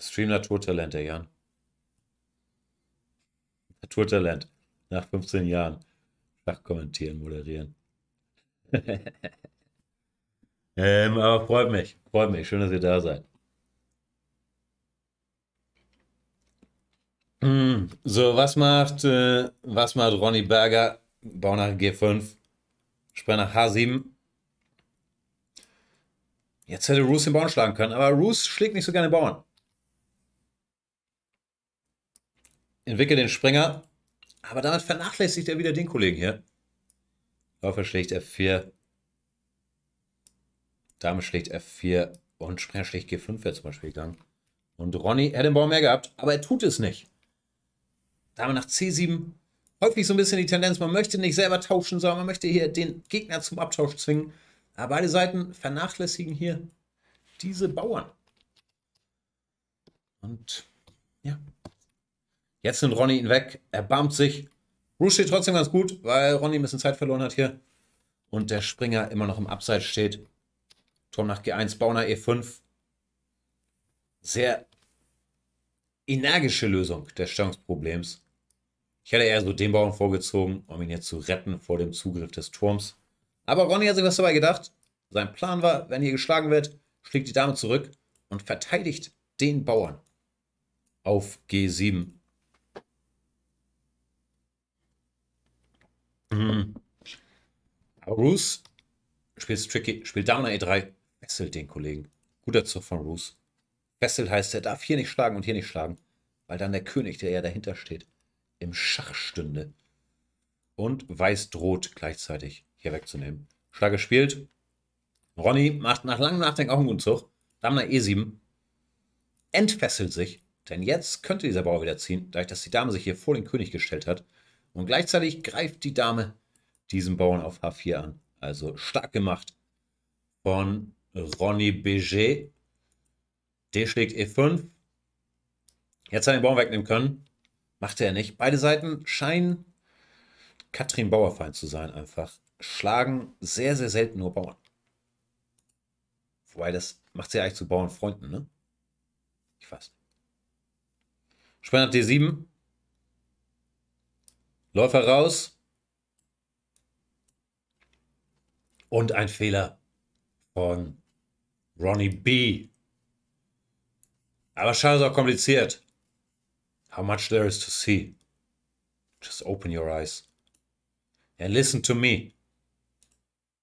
[SPEAKER 1] Stream Naturtalent, der Jan. Naturtalent. Nach 15 Jahren. Schach kommentieren, moderieren. ähm, aber freut mich. Freut mich. Schön, dass ihr da seid. Mm, so, was macht, äh, was macht Ronny Berger? Bau nach G5, Sprenger nach H7. Jetzt hätte Roos den Bauern schlagen können, aber Roos schlägt nicht so gerne Bauern. Entwickelt den Springer. Aber damit vernachlässigt er wieder den Kollegen hier. Läufer schlägt F4. Dame schlägt F4. Und Springer schlägt G5 wäre zum Beispiel gegangen. Und Ronny hätte den Baum mehr gehabt, aber er tut es nicht. Dame nach C7. Häufig so ein bisschen die Tendenz, man möchte nicht selber tauschen, sondern man möchte hier den Gegner zum Abtausch zwingen. Aber beide Seiten vernachlässigen hier diese Bauern. Und ja, Jetzt nimmt Ronny ihn weg. Er bumpt sich. Bruce steht trotzdem ganz gut, weil Ronny ein bisschen Zeit verloren hat hier. Und der Springer immer noch im Abseits steht. Turm nach G1, Bauner E5. Sehr energische Lösung des Störungsproblems. Ich hätte eher so den Bauern vorgezogen, um ihn jetzt zu retten vor dem Zugriff des Turms. Aber Ronny hat sich was dabei gedacht. Sein Plan war, wenn hier geschlagen wird, schlägt die Dame zurück und verteidigt den Bauern auf G7. Mhm. Aber Roos spielt, tricky, spielt Dame E3, fesselt den Kollegen. Guter Zug von Roos. Fesselt heißt, er darf hier nicht schlagen und hier nicht schlagen, weil dann der König, der ja dahinter steht, im Schach stünde. Und Weiß droht gleichzeitig hier wegzunehmen. Schlag gespielt. Ronny macht nach langem Nachdenken auch einen guten Zug. Dame E7 entfesselt sich, denn jetzt könnte dieser Bauer wieder ziehen, dadurch, dass die Dame sich hier vor den König gestellt hat. Und gleichzeitig greift die Dame diesen Bauern auf H4 an. Also stark gemacht von Ronny Beget. Der schlägt E5. Jetzt hat er den Bauern wegnehmen können. Macht er nicht. Beide Seiten scheinen Katrin Bauerfeind zu sein einfach. Schlagen sehr, sehr selten nur Bauern. Wobei, das macht sie eigentlich zu Bauernfreunden, ne? Ich weiß nicht. Spanner D7. Läufer raus. Und ein Fehler von Ronnie B. Aber schade, auch kompliziert. How much there is to see. Just open your eyes. And listen to me.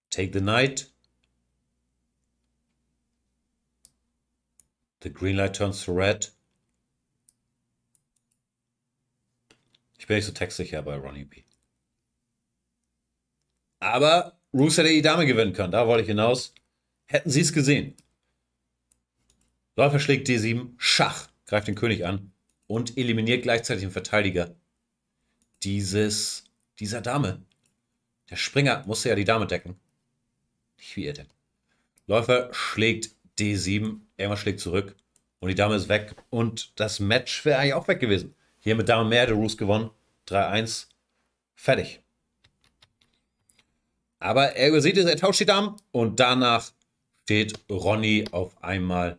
[SPEAKER 1] Take the night. The green light turns to red. Ich bin nicht so textsicher bei Ronnie B. Aber Roos hätte die Dame gewinnen können. Da wollte ich hinaus. Hätten sie es gesehen. Läufer schlägt D7. Schach. Greift den König an. Und eliminiert gleichzeitig den Verteidiger. Dieses, dieser Dame. Der Springer musste ja die Dame decken. Nicht wie ihr denn. Läufer schlägt D7. Irgendwas schlägt zurück. Und die Dame ist weg. Und das Match wäre eigentlich auch weg gewesen. Hier mit mehr Mare Roos gewonnen. 3-1. Fertig. Aber er übersieht es, er tauscht die Damen und danach steht Ronny auf einmal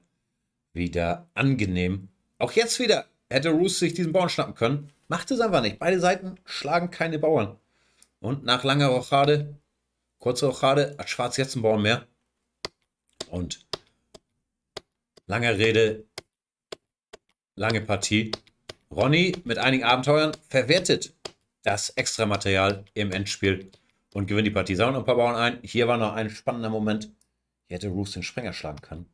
[SPEAKER 1] wieder angenehm. Auch jetzt wieder hätte Roos sich diesen Bauern schnappen können. Macht es einfach nicht. Beide Seiten schlagen keine Bauern. Und nach langer Rochade, kurzer Rochade, hat Schwarz jetzt einen Bauern mehr. Und lange Rede, lange Partie. Ronny mit einigen Abenteuern verwertet das Extramaterial im Endspiel und gewinnt die Partie. Sammeln ein paar Bauern ein. Hier war noch ein spannender Moment. Hier hätte Roos den Sprenger schlagen können.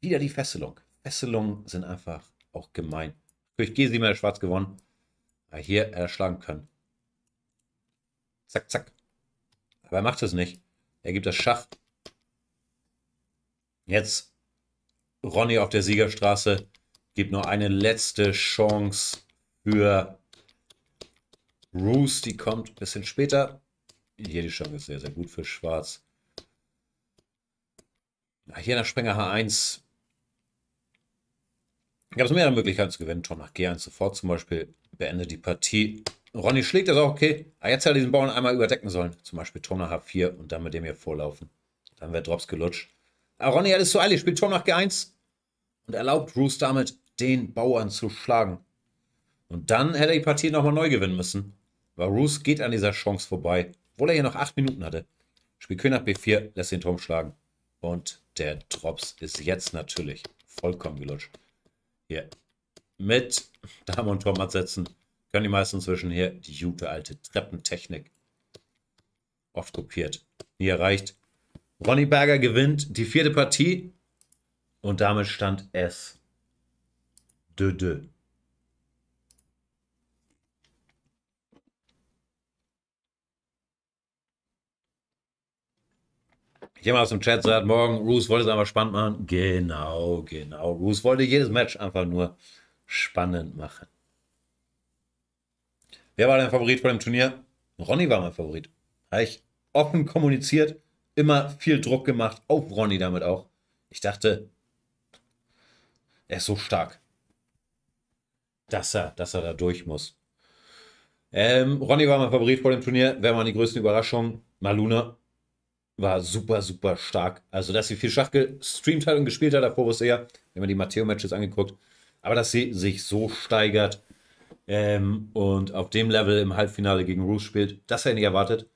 [SPEAKER 1] Wieder die Fesselung. Fesselungen sind einfach auch gemein. Durch Gesima der Schwarz gewonnen. Aber hier hätte er schlagen können. Zack, zack. Aber er macht es nicht. Er gibt das Schach. Jetzt Ronny auf der Siegerstraße. Gibt noch eine letzte Chance für Roos. Die kommt ein bisschen später. Hier die Chance ist sehr, sehr gut für Schwarz. Hier nach Sprenger H1 gab es mehrere Möglichkeiten zu gewinnen. Tor nach G1 sofort zum Beispiel beendet die Partie. Ronny schlägt das auch okay. Aber ah, jetzt hätte er diesen Bauern einmal überdecken sollen. Zum Beispiel Tor nach H4 und dann mit dem hier vorlaufen. Dann wäre Drops gelutscht. Aber ah, Ronny hat es zu eilig, spielt Tor nach G1 und erlaubt Roos damit den Bauern zu schlagen. Und dann hätte er die Partie nochmal neu gewinnen müssen. Varus geht an dieser Chance vorbei, obwohl er hier noch acht Minuten hatte. Spiel König nach B4, lässt den Turm schlagen. Und der Drops ist jetzt natürlich vollkommen gelutscht. Hier mit Dame und Turm absetzen können die meisten inzwischen hier die gute alte Treppentechnik. Oft kopiert. Nie erreicht. Ronny Berger gewinnt die vierte Partie und damit stand es de de. Jemand aus dem Chat sagt, morgen, Roos wollte es einfach spannend machen. Genau, genau. Roos wollte jedes Match einfach nur spannend machen. Wer war dein Favorit bei dem Turnier? Ronny war mein Favorit. Habe ich offen kommuniziert, immer viel Druck gemacht, auf Ronny damit auch. Ich dachte, er ist so stark dass er, dass er da durch muss. Ähm, Ronny war mein Favorit vor dem Turnier. Wer mal die größte Überraschung? Maluna war super, super stark. Also, dass sie viel Schach gestreamt hat und gespielt hat, davor wusste ja, wenn man die Matteo-Matches angeguckt, aber dass sie sich so steigert ähm, und auf dem Level im Halbfinale gegen Roos spielt, das hätte ich nicht erwartet.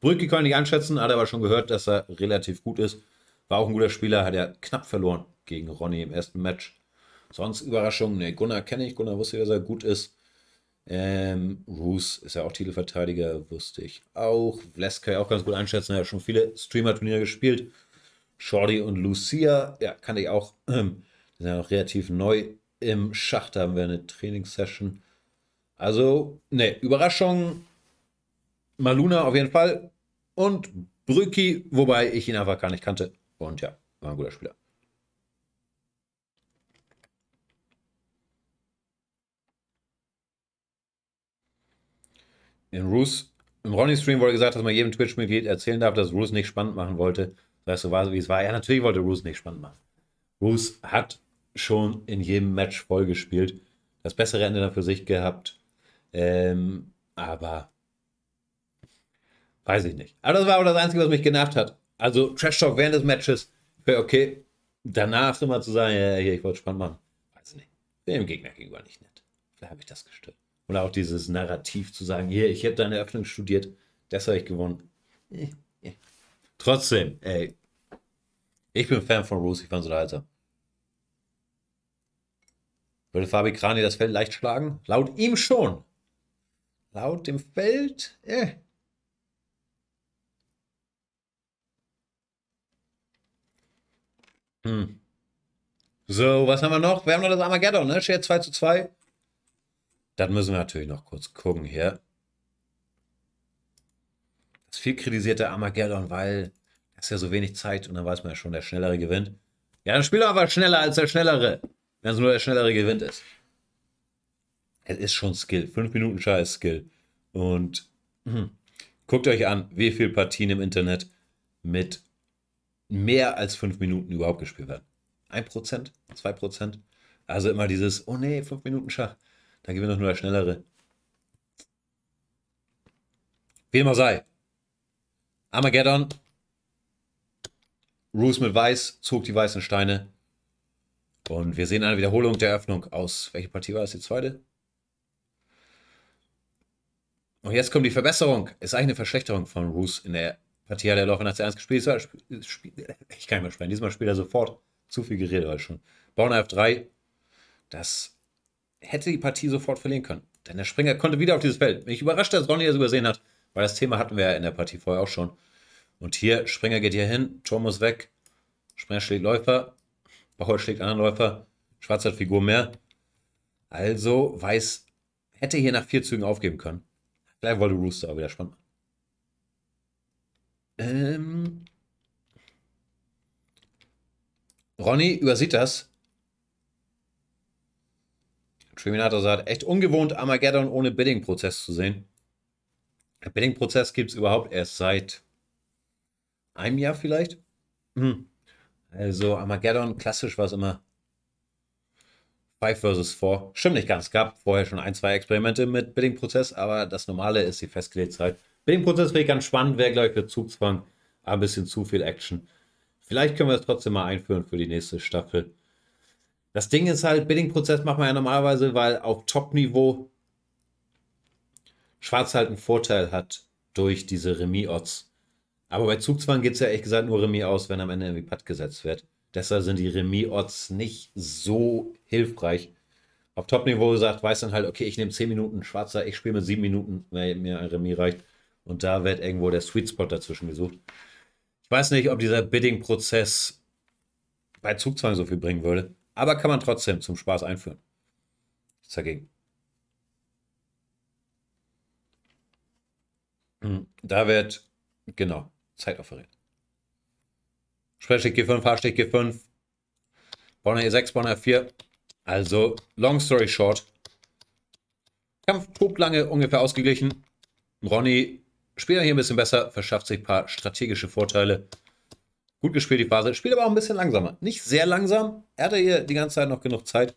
[SPEAKER 1] Brücke kann ich nicht einschätzen, hat aber schon gehört, dass er relativ gut ist. War auch ein guter Spieler, hat er knapp verloren gegen Ronny im ersten Match. Sonst Überraschung, ne, Gunnar kenne ich, Gunnar wusste, dass er gut ist. Ähm, Roos ist ja auch Titelverteidiger, wusste ich auch. Vles kann ich auch ganz gut einschätzen, er hat schon viele Streamer-Turniere gespielt. Shorty und Lucia, ja, kann ich auch. Ähm, die sind ja noch relativ neu im Schacht, da haben wir eine Trainingssession. Also, ne, Überraschung. Maluna auf jeden Fall. Und Brücki, wobei ich ihn einfach gar nicht kannte. Und ja, war ein guter Spieler. in Roos, im Ronny-Stream wurde gesagt, dass man jedem Twitch-Mitglied erzählen darf, dass Roos nicht spannend machen wollte. Weißt du, war so wie es war. Ja, natürlich wollte Roos nicht spannend machen. Roos hat schon in jedem Match voll gespielt, das bessere Ende dann für sich gehabt. Ähm, aber weiß ich nicht. Aber das war aber das Einzige, was mich genervt hat. Also Trash Talk während des Matches, okay, danach immer zu sagen, ja, hier, ich wollte spannend machen. Weiß ich nicht. Dem Gegner gegenüber nicht nett. Vielleicht habe ich das gestört. Oder auch dieses Narrativ zu sagen, hier, ich habe deine Öffnung studiert, das habe ich gewonnen. Eh, eh. Trotzdem, ey, ich bin Fan von Rose, ich fand es unterhaltsam. Würde Fabi Krani das Feld leicht schlagen? Laut ihm schon. Laut dem Feld, eh. Hm. So, was haben wir noch? Wir haben noch das Armageddon, ne? Share 2 zu 2. Dann müssen wir natürlich noch kurz gucken hier. Das viel kritisierte Armageddon, weil es ja so wenig Zeit und dann weiß man ja schon, der Schnellere gewinnt. Ja, dann spiel doch aber schneller als der Schnellere, wenn es nur der Schnellere gewinnt ist. Es ist schon Skill. Fünf Minuten scheiß Skill. Und hm, guckt euch an, wie viele Partien im Internet mit mehr als fünf Minuten überhaupt gespielt werden. 1%, 2%. Also immer dieses, oh nee, fünf Minuten Schach. Dann gewinnt doch nur der Schnellere. Wie immer sei. Armageddon. Roos mit Weiß zog die weißen Steine. Und wir sehen eine Wiederholung der Eröffnung aus. Welche Partie war das? Die zweite? Und jetzt kommt die Verbesserung. Ist eigentlich eine Verschlechterung von Roos in der Partie. Hat er Loch nach 1 gespielt. Ich kann nicht mehr sprechen. Diesmal spielt er sofort. Zu viel geredet heute schon. Bauer F3. Das hätte die Partie sofort verlieren können. Denn der Springer konnte wieder auf dieses Feld. Mich überrascht, dass Ronny das übersehen hat, weil das Thema hatten wir ja in der Partie vorher auch schon. Und hier, Springer geht hier hin, Tor muss weg. Springer schlägt Läufer, Bauer schlägt anderen Läufer, Schwarz hat Figur mehr. Also Weiß hätte hier nach vier Zügen aufgeben können. Vielleicht wollte Rooster auch wieder spannend. Ähm, Ronny übersieht das, Terminator also, sagt, echt ungewohnt, Armageddon ohne Bidding-Prozess zu sehen. Der Bidding-Prozess gibt es überhaupt erst seit einem Jahr vielleicht. Hm. Also Armageddon, klassisch war es immer Five versus Four. Stimmt nicht ganz, Es gab vorher schon ein, zwei Experimente mit Bidding-Prozess, aber das Normale ist die festgelegte Zeit. Bidding-Prozess wäre ganz spannend, wäre glaube ich für Zugzwang, ein bisschen zu viel Action. Vielleicht können wir es trotzdem mal einführen für die nächste Staffel. Das Ding ist halt, Bidding-Prozess macht man ja normalerweise, weil auf Top-Niveau Schwarz halt einen Vorteil hat durch diese Remis-Odds. Aber bei Zugzwang geht es ja ehrlich gesagt nur Remis aus, wenn am Ende irgendwie Patt gesetzt wird. Deshalb sind die Remis-Odds nicht so hilfreich. Auf Top-Niveau gesagt, weiß dann halt, okay, ich nehme 10 Minuten Schwarzer, ich spiele mit 7 Minuten, wenn mir ein Remis reicht. Und da wird irgendwo der Sweet Spot dazwischen gesucht. Ich weiß nicht, ob dieser Bidding-Prozess bei Zugzwang so viel bringen würde aber kann man trotzdem zum Spaß einführen. Ist dagegen. Hm, da wird, genau, Zeit offeriert. Sprechstich G5, H-Stich G5, Bonner E6, Bonner E4. Also, long story short. Kampf tobt lange, ungefähr ausgeglichen. Ronny spielt hier ein bisschen besser, verschafft sich ein paar strategische Vorteile. Gut gespielt, die Phase. Spielt aber auch ein bisschen langsamer. Nicht sehr langsam. Er hatte hier die ganze Zeit noch genug Zeit.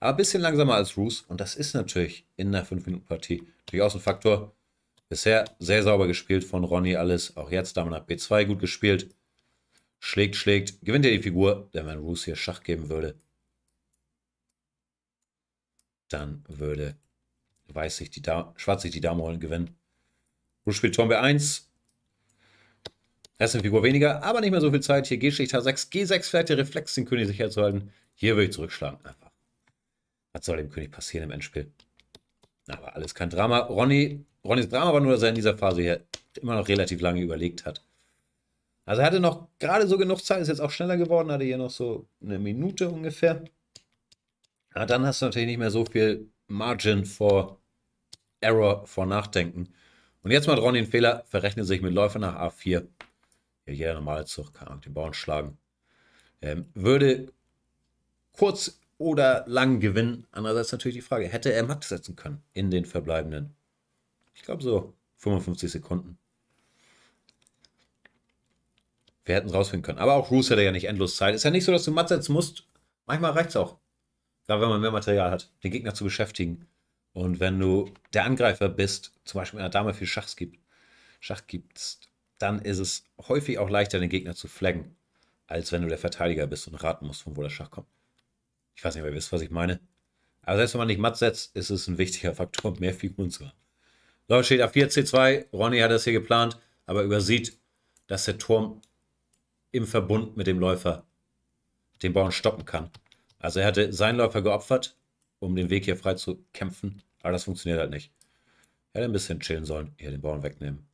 [SPEAKER 1] Aber ein bisschen langsamer als Roos. Und das ist natürlich in einer 5-Minuten-Partie durchaus ein Faktor. Bisher sehr sauber gespielt von Ronny alles. Auch jetzt Dame nach B2 gut gespielt. Schlägt, schlägt. Gewinnt er die Figur. Denn wenn Roos hier Schach geben würde, dann würde weiß sich die Dame, schwarz sich die Dame holen gewinnen. Roos spielt Turm B1. Das ist Figur weniger, aber nicht mehr so viel Zeit. Hier G-Schicht H6, G6 fährt der Reflex, den König sicher zu halten. Hier würde ich zurückschlagen. Einfach. Was soll dem König passieren im Endspiel? Aber alles kein Drama. Ronny, Ronnys Drama war nur, dass er in dieser Phase hier immer noch relativ lange überlegt hat. Also er hatte noch gerade so genug Zeit, ist jetzt auch schneller geworden, hatte hier noch so eine Minute ungefähr. Aber dann hast du natürlich nicht mehr so viel Margin for Error, vor Nachdenken. Und jetzt macht Ronny einen Fehler, verrechnet sich mit Läufer nach A4 jeder normale Zug keine Ahnung, den Bauern schlagen. Ähm, würde kurz oder lang gewinnen. Andererseits natürlich die Frage, hätte er Matt setzen können in den verbleibenden? Ich glaube so 55 Sekunden. Wir hätten es rausfinden können. Aber auch Roos hätte ja nicht endlos Zeit. Ist ja nicht so, dass du Matt setzen musst. Manchmal reicht es auch. Gerade wenn man mehr Material hat, den Gegner zu beschäftigen. Und wenn du der Angreifer bist, zum Beispiel mit einer Dame viel Schachs gibt, Schach gibst dann ist es häufig auch leichter, den Gegner zu flaggen, als wenn du der Verteidiger bist und raten musst, von wo der Schach kommt. Ich weiß nicht, ob ihr wisst, was ich meine. Aber selbst wenn man nicht matt setzt, ist es ein wichtiger Faktor, mehr Figuren zu haben. So, steht A4, C2. Ronny hat das hier geplant, aber übersieht, dass der Turm im Verbund mit dem Läufer den Bauern stoppen kann. Also er hatte seinen Läufer geopfert, um den Weg hier frei zu kämpfen, aber das funktioniert halt nicht. Er hätte ein bisschen chillen sollen, hier den Bauern wegnehmen.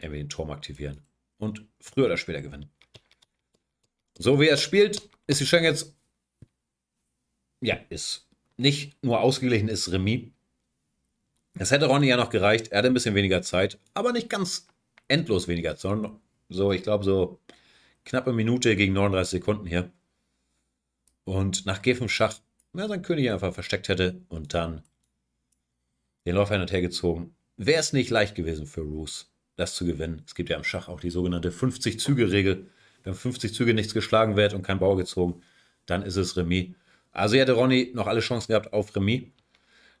[SPEAKER 1] Er den Turm aktivieren. Und früher oder später gewinnen. So wie er es spielt, ist die Chance jetzt. Ja, ist nicht nur ausgeglichen, ist Remis. Es hätte Ronny ja noch gereicht. Er hatte ein bisschen weniger Zeit, aber nicht ganz endlos weniger, sondern so, ich glaube, so knappe Minute gegen 39 Sekunden hier. Und nach Gefen Schach, ja, sein König einfach versteckt hätte und dann den Lauf hin und her gezogen. Wäre es nicht leicht gewesen für Roos das zu gewinnen. Es gibt ja im Schach auch die sogenannte 50-Züge-Regel. Wenn 50 Züge nichts geschlagen wird und kein Bauer gezogen, dann ist es Remis. Also hätte Ronny noch alle Chancen gehabt auf Remis.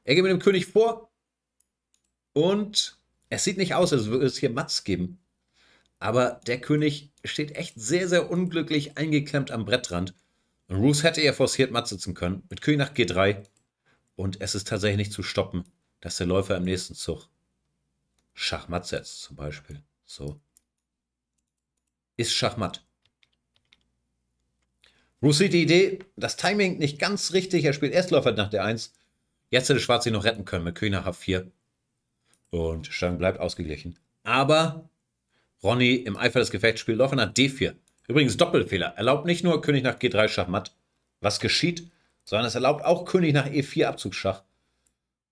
[SPEAKER 1] Er geht mit dem König vor und es sieht nicht aus, als würde es hier Matz geben. Aber der König steht echt sehr, sehr unglücklich eingeklemmt am Brettrand. Und Roos hätte ja forciert Matt sitzen können mit König nach G3. Und es ist tatsächlich nicht zu stoppen, dass der Läufer im nächsten Zug Schachmatt setzt zum Beispiel. So. Ist Schachmatt. Bruce sieht die Idee, das Timing nicht ganz richtig. Er spielt erst Läufer nach der 1. Jetzt hätte Schwarz ihn noch retten können mit König nach H4. Und Stang bleibt ausgeglichen. Aber Ronny im Eifer des Gefechts spielt Läufer nach D4. Übrigens Doppelfehler. Erlaubt nicht nur König nach G3 Schachmatt. Was geschieht? Sondern es erlaubt auch König nach E4 Abzugsschach.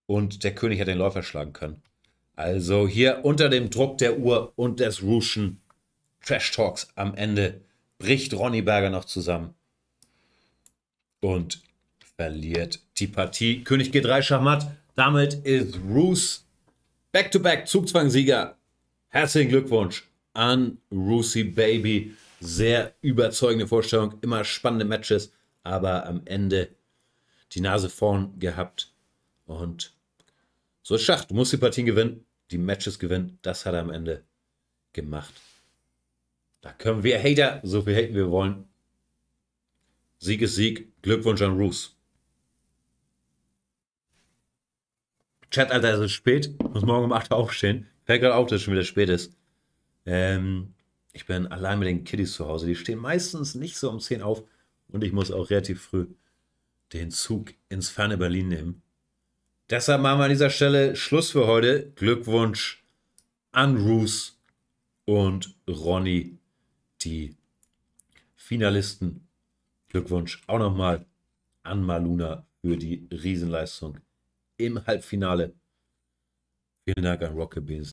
[SPEAKER 1] Und der König hätte den Läufer schlagen können. Also hier unter dem Druck der Uhr und des Ruschen Trash Talks am Ende bricht Ronny Berger noch zusammen und verliert die Partie. König G3 Schachmatt. Damit ist Roos Back-to-Back Zugzwangsieger. Herzlichen Glückwunsch an Roosie Baby. Sehr überzeugende Vorstellung, immer spannende Matches, aber am Ende die Nase vorn gehabt und so ist Schach. Du musst die Partien gewinnen die Matches gewinnt. Das hat er am Ende gemacht. Da können wir Hater so viel haten wir wollen. Sieg ist Sieg. Glückwunsch an Roos. Chat, Alter, es ist spät. Ich muss morgen um 8 Uhr aufstehen. Fällt gerade auf, dass es schon wieder spät ist. Ähm, ich bin allein mit den Kiddies zu Hause. Die stehen meistens nicht so um 10 Uhr auf. Und ich muss auch relativ früh den Zug ins ferne Berlin nehmen. Deshalb machen wir an dieser Stelle Schluss für heute. Glückwunsch an Ruth und Ronny, die Finalisten. Glückwunsch auch nochmal an Maluna für die Riesenleistung im Halbfinale. Vielen Dank an Rocket Beans